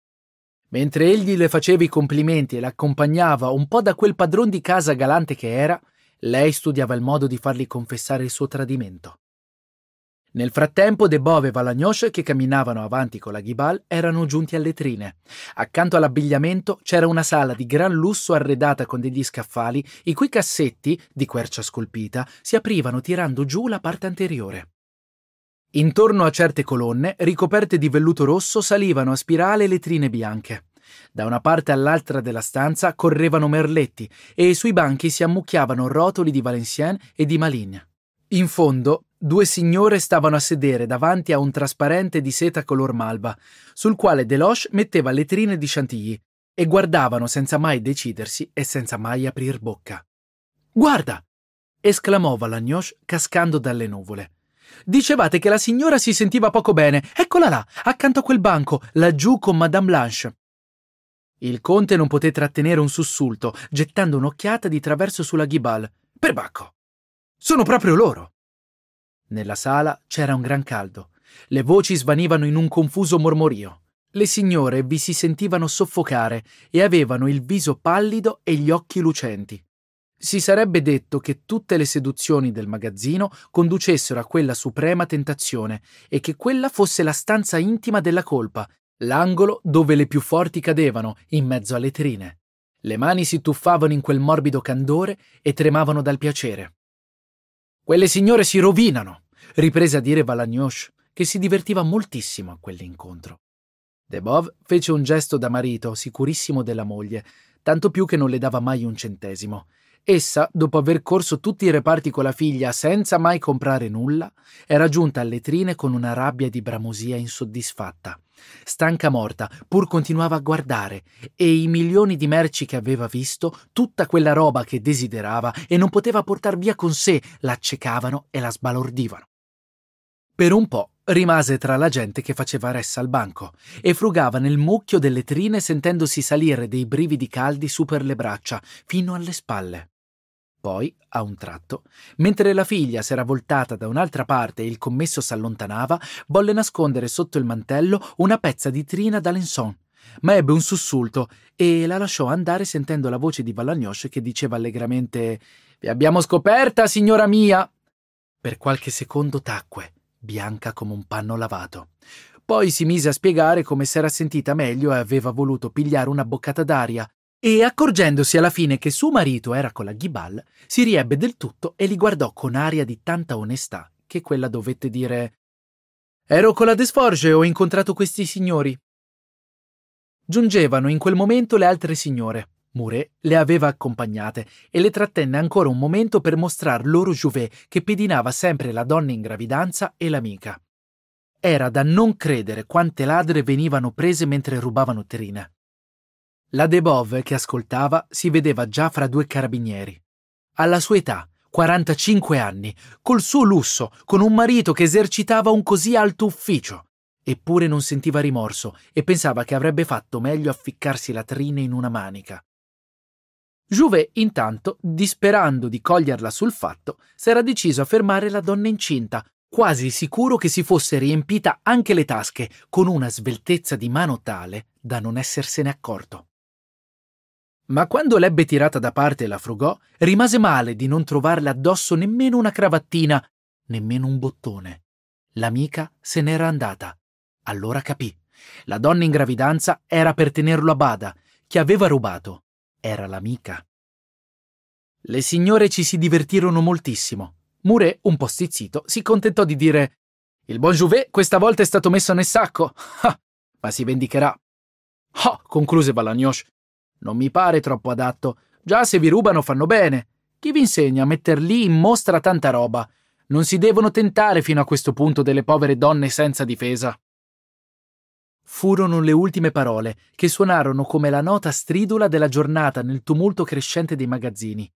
Mentre egli le faceva i complimenti e l'accompagnava un po' da quel padron di casa galante che era, lei studiava il modo di fargli confessare il suo tradimento. Nel frattempo De Bove e Valagnosce, che camminavano avanti con la Ghibal, erano giunti alle trine. Accanto all'abbigliamento c'era una sala di gran lusso arredata con degli scaffali, i cui cassetti, di quercia scolpita, si aprivano tirando giù la parte anteriore. Intorno a certe colonne, ricoperte di velluto rosso, salivano a spirale le trine bianche. Da una parte all'altra della stanza correvano merletti e sui banchi si ammucchiavano rotoli di Valenciennes e di Maligne. In fondo, Due signore stavano a sedere davanti a un trasparente di seta color malva, sul quale Deloche metteva le trine di Chantilly, e guardavano senza mai decidersi e senza mai aprir bocca. Guarda! esclamò Valagnoche cascando dalle nuvole. Dicevate che la signora si sentiva poco bene. Eccola là, accanto a quel banco, laggiù con Madame Blanche. Il conte non poté trattenere un sussulto, gettando un'occhiata di traverso sulla Ghibal. Perbacco! Sono proprio loro! Nella sala c'era un gran caldo. Le voci svanivano in un confuso mormorio. Le signore vi si sentivano soffocare e avevano il viso pallido e gli occhi lucenti. Si sarebbe detto che tutte le seduzioni del magazzino conducessero a quella suprema tentazione e che quella fosse la stanza intima della colpa, l'angolo dove le più forti cadevano, in mezzo alle trine. Le mani si tuffavano in quel morbido candore e tremavano dal piacere. Quelle signore si rovinano, riprese a dire Valagnoche, che si divertiva moltissimo a quell'incontro. Debov fece un gesto da marito, sicurissimo della moglie, tanto più che non le dava mai un centesimo. Essa, dopo aver corso tutti i reparti con la figlia senza mai comprare nulla, era giunta alle trine con una rabbia di bramosia insoddisfatta. Stanca morta, pur continuava a guardare, e i milioni di merci che aveva visto, tutta quella roba che desiderava e non poteva portar via con sé, l'accecavano e la sbalordivano. Per un po' rimase tra la gente che faceva ressa al banco e frugava nel mucchio delle trine sentendosi salire dei brividi caldi su per le braccia, fino alle spalle. Poi, a un tratto, mentre la figlia s'era voltata da un'altra parte e il commesso s'allontanava, volle nascondere sotto il mantello una pezza di trina d'Alençon, ma ebbe un sussulto e la lasciò andare sentendo la voce di Valagnoche che diceva allegramente «Vi abbiamo scoperta, signora mia!» Per qualche secondo tacque, bianca come un panno lavato. Poi si mise a spiegare come s'era sentita meglio e aveva voluto pigliare una boccata d'aria, e accorgendosi alla fine che suo marito era con la Ghibal, si riebbe del tutto e li guardò con aria di tanta onestà che quella dovette dire Ero con la Desforge e ho incontrato questi signori. Giungevano in quel momento le altre signore. Mouret le aveva accompagnate e le trattenne ancora un momento per mostrar loro Jouvet che pedinava sempre la donna in gravidanza e l'amica. Era da non credere quante ladre venivano prese mentre rubavano Terina. La Debov che ascoltava si vedeva già fra due carabinieri. Alla sua età, 45 anni, col suo lusso, con un marito che esercitava un così alto ufficio. Eppure non sentiva rimorso e pensava che avrebbe fatto meglio a ficcarsi la trina in una manica. Jouvet, intanto, disperando di coglierla sul fatto, s'era deciso a fermare la donna incinta, quasi sicuro che si fosse riempita anche le tasche, con una sveltezza di mano tale da non essersene accorto ma quando l'ebbe tirata da parte e la frugò, rimase male di non trovarle addosso nemmeno una cravattina, nemmeno un bottone. L'amica se n'era andata. Allora capì. La donna in gravidanza era per tenerlo a bada. Chi aveva rubato era l'amica. Le signore ci si divertirono moltissimo. Mouret, un po' stizzito, si contentò di dire «Il buon Jouvet questa volta è stato messo nel sacco! Ah, ma si vendicherà!» «Ah!» concluse Balagnoche. Non mi pare troppo adatto. Già se vi rubano fanno bene. Chi vi insegna a metter lì in mostra tanta roba? Non si devono tentare fino a questo punto delle povere donne senza difesa. Furono le ultime parole, che suonarono come la nota stridula della giornata nel tumulto crescente dei magazzini.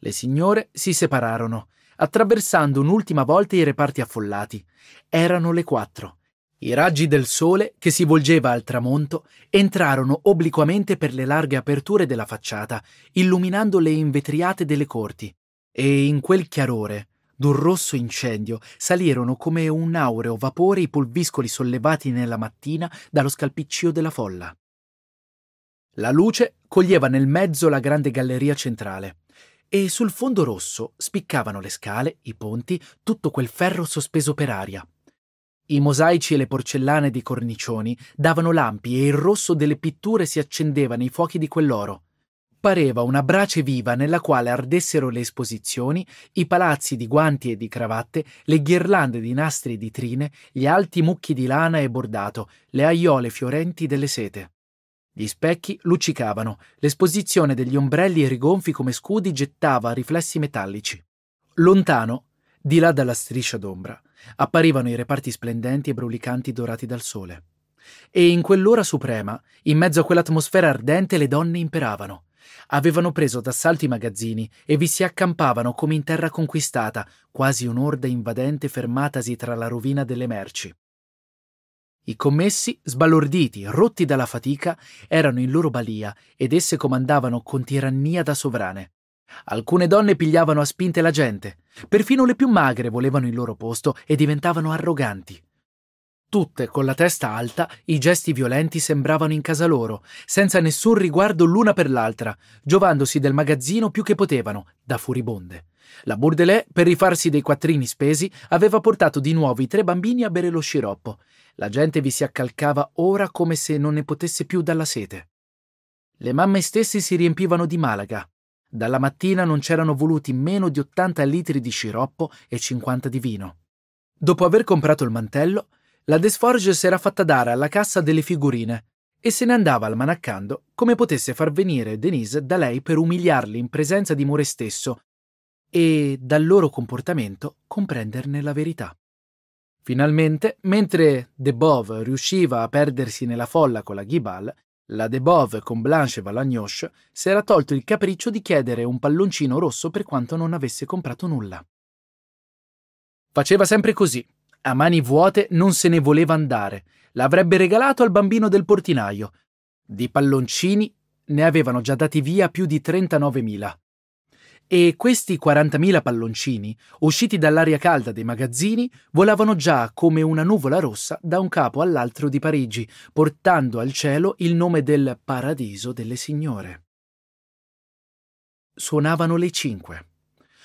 Le signore si separarono, attraversando un'ultima volta i reparti affollati. Erano le quattro. I raggi del sole, che si volgeva al tramonto, entrarono obliquamente per le larghe aperture della facciata, illuminando le invetriate delle corti, e in quel chiarore, d'un rosso incendio, salirono come un aureo vapore i polviscoli sollevati nella mattina dallo scalpiccio della folla. La luce coglieva nel mezzo la grande galleria centrale, e sul fondo rosso spiccavano le scale, i ponti, tutto quel ferro sospeso per aria i mosaici e le porcellane dei cornicioni davano lampi e il rosso delle pitture si accendeva nei fuochi di quell'oro. Pareva una brace viva nella quale ardessero le esposizioni, i palazzi di guanti e di cravatte, le ghirlande di nastri e di trine, gli alti mucchi di lana e bordato, le aiole fiorenti delle sete. Gli specchi luccicavano, l'esposizione degli ombrelli rigonfi come scudi gettava riflessi metallici. Lontano, di là dalla striscia d'ombra, apparivano i reparti splendenti e brulicanti dorati dal sole. E in quell'ora suprema, in mezzo a quell'atmosfera ardente, le donne imperavano. Avevano preso d'assalto i magazzini e vi si accampavano come in terra conquistata, quasi un'orda invadente fermatasi tra la rovina delle merci. I commessi, sbalorditi, rotti dalla fatica, erano in loro balia ed esse comandavano con tirannia da sovrane. Alcune donne pigliavano a spinte la gente, perfino le più magre volevano il loro posto e diventavano arroganti. Tutte, con la testa alta, i gesti violenti sembravano in casa loro, senza nessun riguardo l'una per l'altra, giovandosi del magazzino più che potevano, da furibonde. La Bourdelais, per rifarsi dei quattrini spesi, aveva portato di nuovo i tre bambini a bere lo sciroppo. La gente vi si accalcava ora come se non ne potesse più dalla sete. Le mamme stesse si riempivano di Malaga, dalla mattina non c'erano voluti meno di 80 litri di sciroppo e 50 di vino. Dopo aver comprato il mantello, la Desforges era fatta dare alla cassa delle figurine e se ne andava almanaccando come potesse far venire Denise da lei per umiliarli in presenza di Mure stesso e, dal loro comportamento, comprenderne la verità. Finalmente, mentre De Bove riusciva a perdersi nella folla con la Ghibal, la Debove con Blanche Valagnoche si era tolto il capriccio di chiedere un palloncino rosso per quanto non avesse comprato nulla. Faceva sempre così. A mani vuote non se ne voleva andare. L'avrebbe regalato al bambino del portinaio. Di palloncini ne avevano già dati via più di 39.000. E questi 40.000 palloncini, usciti dall'aria calda dei magazzini, volavano già come una nuvola rossa da un capo all'altro di Parigi, portando al cielo il nome del Paradiso delle Signore. Suonavano le cinque.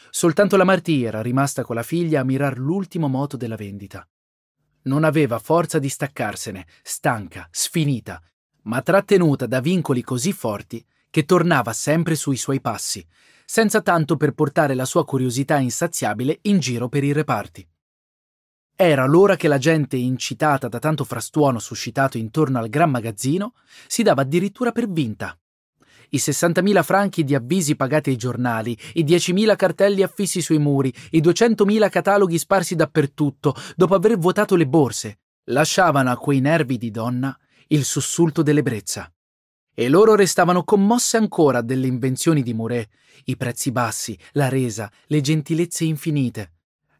Soltanto la Marti era rimasta con la figlia a mirar l'ultimo moto della vendita. Non aveva forza di staccarsene, stanca, sfinita, ma trattenuta da vincoli così forti che tornava sempre sui suoi passi, senza tanto per portare la sua curiosità insaziabile in giro per i reparti. Era l'ora che la gente, incitata da tanto frastuono suscitato intorno al gran magazzino, si dava addirittura per vinta. I 60.000 franchi di avvisi pagati ai giornali, i 10.000 cartelli affissi sui muri, i 200.000 cataloghi sparsi dappertutto, dopo aver vuotato le borse, lasciavano a quei nervi di donna il sussulto dell'ebbrezza. E loro restavano commosse ancora delle invenzioni di Muré, i prezzi bassi, la resa, le gentilezze infinite.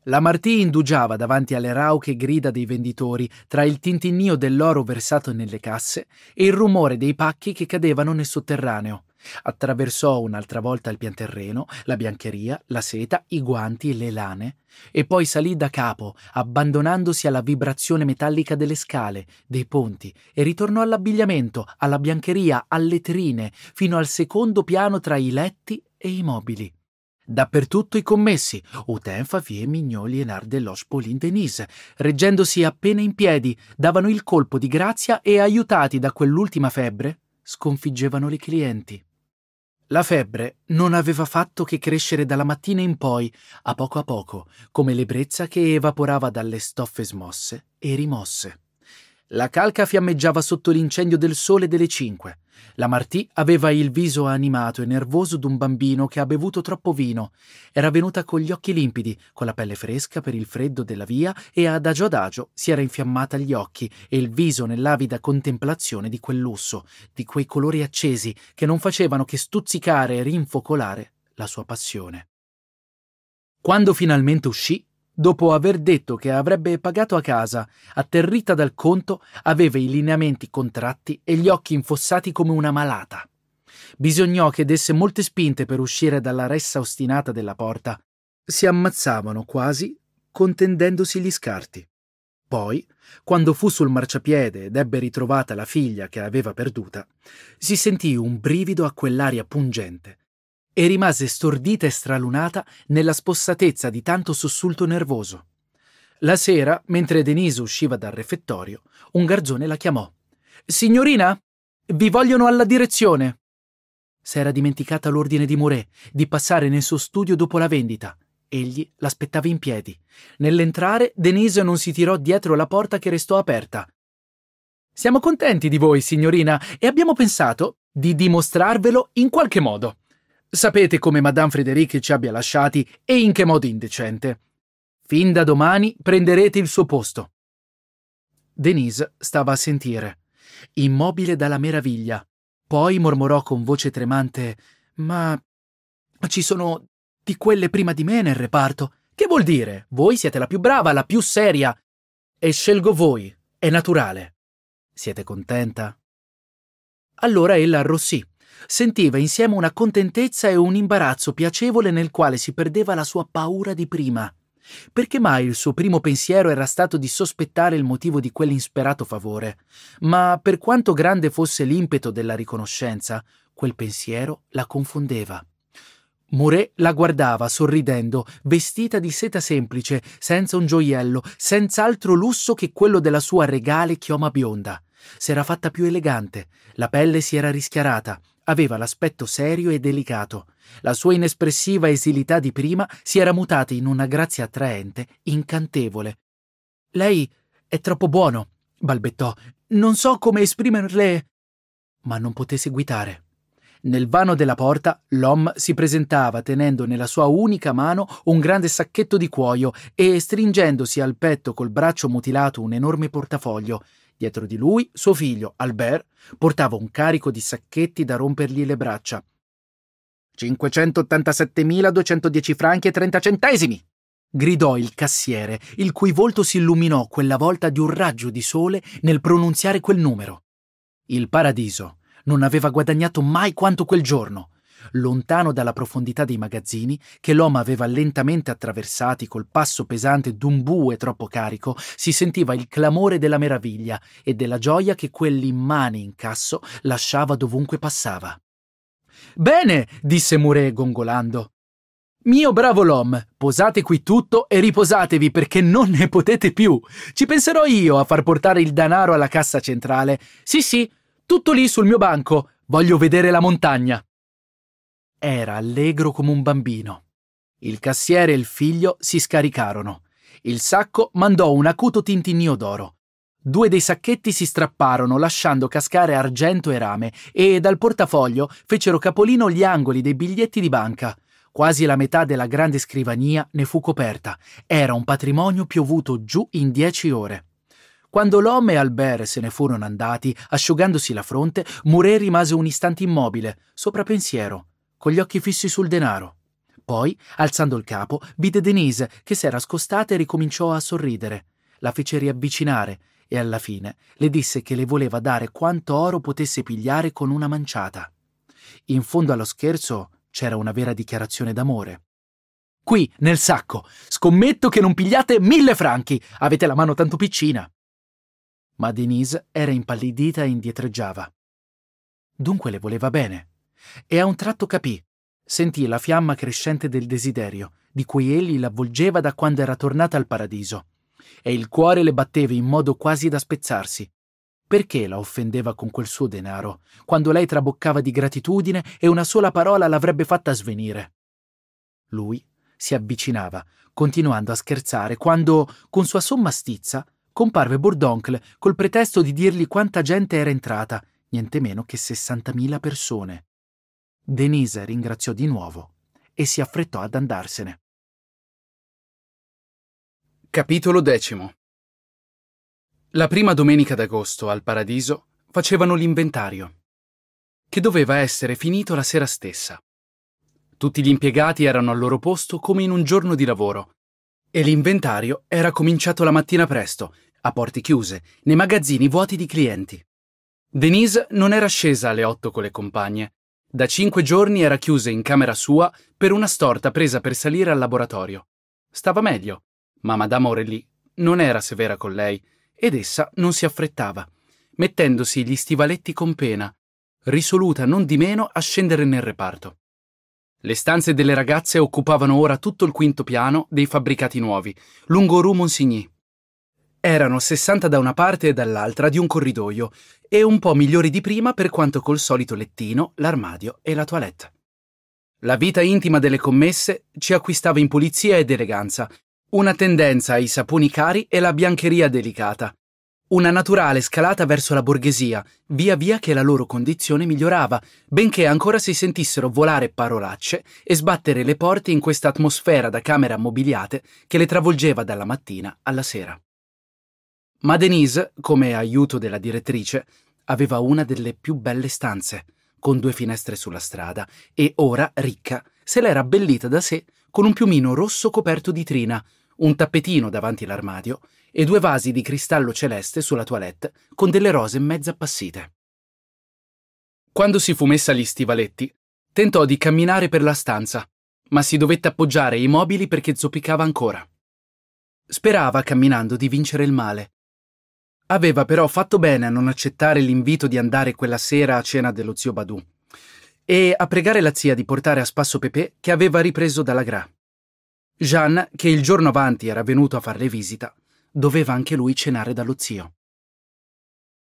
La Martì indugiava davanti alle rauche grida dei venditori, tra il tintinnio dell'oro versato nelle casse e il rumore dei pacchi che cadevano nel sotterraneo. Attraversò un'altra volta il pianterreno, la biancheria, la seta, i guanti e le lane, e poi salì da capo, abbandonandosi alla vibrazione metallica delle scale, dei ponti, e ritornò all'abbigliamento, alla biancheria, alle trine, fino al secondo piano tra i letti e i mobili. Dappertutto i commessi, Uten, Favier Mignoli e Nardellos Polin Denise, reggendosi appena in piedi, davano il colpo di grazia e aiutati da quell'ultima febbre, sconfiggevano i clienti. La febbre non aveva fatto che crescere dalla mattina in poi, a poco a poco, come l'ebbrezza che evaporava dalle stoffe smosse e rimosse. La calca fiammeggiava sotto l'incendio del sole delle cinque. La Martì aveva il viso animato e nervoso d'un bambino che ha bevuto troppo vino. Era venuta con gli occhi limpidi, con la pelle fresca per il freddo della via e adagio adagio si era infiammata gli occhi e il viso nell'avida contemplazione di quel lusso, di quei colori accesi che non facevano che stuzzicare e rinfocolare la sua passione. Quando finalmente uscì, Dopo aver detto che avrebbe pagato a casa, atterrita dal conto, aveva i lineamenti contratti e gli occhi infossati come una malata. Bisognò che desse molte spinte per uscire dalla ressa ostinata della porta. Si ammazzavano quasi contendendosi gli scarti. Poi, quando fu sul marciapiede ed ebbe ritrovata la figlia che aveva perduta, si sentì un brivido a quell'aria pungente, e rimase stordita e stralunata nella spossatezza di tanto sussulto nervoso. La sera, mentre Denise usciva dal refettorio, un garzone la chiamò. Signorina, vi vogliono alla direzione. S'era dimenticata l'ordine di Muré di passare nel suo studio dopo la vendita. Egli l'aspettava in piedi. Nell'entrare, Denise non si tirò dietro la porta che restò aperta. Siamo contenti di voi, signorina, e abbiamo pensato di dimostrarvelo in qualche modo. Sapete come Madame Frederic ci abbia lasciati e in che modo indecente. Fin da domani prenderete il suo posto. Denise stava a sentire, immobile dalla meraviglia. Poi mormorò con voce tremante: Ma ci sono di quelle prima di me nel reparto. Che vuol dire? Voi siete la più brava, la più seria. E scelgo voi. È naturale. Siete contenta? Allora ella arrossì Sentiva insieme una contentezza e un imbarazzo piacevole nel quale si perdeva la sua paura di prima. Perché mai il suo primo pensiero era stato di sospettare il motivo di quell'insperato favore? Ma per quanto grande fosse l'impeto della riconoscenza, quel pensiero la confondeva. Muré la guardava sorridendo, vestita di seta semplice, senza un gioiello, senza altro lusso che quello della sua regale chioma bionda. S'era fatta più elegante, la pelle si era rischiarata, Aveva l'aspetto serio e delicato. La sua inespressiva esilità di prima si era mutata in una grazia attraente, incantevole. Lei è troppo buono, balbettò. Non so come esprimerle. Ma non poté seguitare. Nel vano della porta, l'om si presentava tenendo nella sua unica mano un grande sacchetto di cuoio e stringendosi al petto col braccio mutilato un enorme portafoglio. Dietro di lui, suo figlio, Albert, portava un carico di sacchetti da rompergli le braccia. 587.210 franchi e 30 centesimi! gridò il cassiere, il cui volto si illuminò quella volta di un raggio di sole nel pronunziare quel numero. Il paradiso non aveva guadagnato mai quanto quel giorno, lontano dalla profondità dei magazzini che l'uomo aveva lentamente attraversati col passo pesante d'un bue troppo carico, si sentiva il clamore della meraviglia e della gioia che quell'immane incasso lasciava dovunque passava. Bene, disse Muré gongolando. Mio bravo Lom, posate qui tutto e riposatevi perché non ne potete più. Ci penserò io a far portare il danaro alla cassa centrale. Sì, sì, tutto lì sul mio banco. Voglio vedere la montagna. Era allegro come un bambino. Il cassiere e il figlio si scaricarono. Il sacco mandò un acuto tintinnio d'oro. Due dei sacchetti si strapparono, lasciando cascare argento e rame, e dal portafoglio fecero capolino gli angoli dei biglietti di banca. Quasi la metà della grande scrivania ne fu coperta. Era un patrimonio piovuto giù in dieci ore. Quando l'homme e Albert se ne furono andati, asciugandosi la fronte, Muré rimase un istante immobile, sopra pensiero con gli occhi fissi sul denaro. Poi, alzando il capo, vide Denise che si era scostata e ricominciò a sorridere. La fece riavvicinare e alla fine le disse che le voleva dare quanto oro potesse pigliare con una manciata. In fondo allo scherzo c'era una vera dichiarazione d'amore. Qui, nel sacco, scommetto che non pigliate mille franchi, avete la mano tanto piccina. Ma Denise era impallidita e indietreggiava. Dunque le voleva bene. E a un tratto capì. Sentì la fiamma crescente del desiderio, di cui egli l'avvolgeva da quando era tornata al paradiso. E il cuore le batteva in modo quasi da spezzarsi. Perché la offendeva con quel suo denaro, quando lei traboccava di gratitudine e una sola parola l'avrebbe fatta svenire? Lui si avvicinava, continuando a scherzare, quando, con sua somma stizza, comparve Bourdoncle col pretesto di dirgli quanta gente era entrata, niente meno che 60.000 persone. Denise ringraziò di nuovo e si affrettò ad andarsene. Capitolo decimo La prima domenica d'agosto al Paradiso facevano l'inventario, che doveva essere finito la sera stessa. Tutti gli impiegati erano al loro posto come in un giorno di lavoro e l'inventario era cominciato la mattina presto, a porte chiuse, nei magazzini vuoti di clienti. Denise non era scesa alle otto con le compagne, da cinque giorni era chiusa in camera sua per una storta presa per salire al laboratorio. Stava meglio, ma Madame Aurélie non era severa con lei ed essa non si affrettava, mettendosi gli stivaletti con pena, risoluta non di meno a scendere nel reparto. Le stanze delle ragazze occupavano ora tutto il quinto piano dei fabbricati nuovi, lungo Rue Monsigny. Erano 60 da una parte e dall'altra di un corridoio e un po' migliori di prima per quanto col solito lettino, l'armadio e la toilette. La vita intima delle commesse ci acquistava in pulizia ed eleganza, una tendenza ai saponi cari e la biancheria delicata, una naturale scalata verso la borghesia, via via che la loro condizione migliorava, benché ancora si sentissero volare parolacce e sbattere le porte in questa atmosfera da camere ammobiliate che le travolgeva dalla mattina alla sera. Ma Denise, come aiuto della direttrice, aveva una delle più belle stanze, con due finestre sulla strada, e ora, ricca, se l'era abbellita da sé con un piumino rosso coperto di trina, un tappetino davanti l'armadio e due vasi di cristallo celeste sulla toilette con delle rose mezza appassite. Quando si fu messa gli stivaletti, tentò di camminare per la stanza, ma si dovette appoggiare ai mobili perché zoppicava ancora. Sperava camminando di vincere il male, Aveva però fatto bene a non accettare l'invito di andare quella sera a cena dello zio Badù e a pregare la zia di portare a spasso Pepè che aveva ripreso dalla gra. Jean, che il giorno avanti era venuto a farle visita, doveva anche lui cenare dallo zio.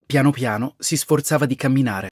Piano piano si sforzava di camminare,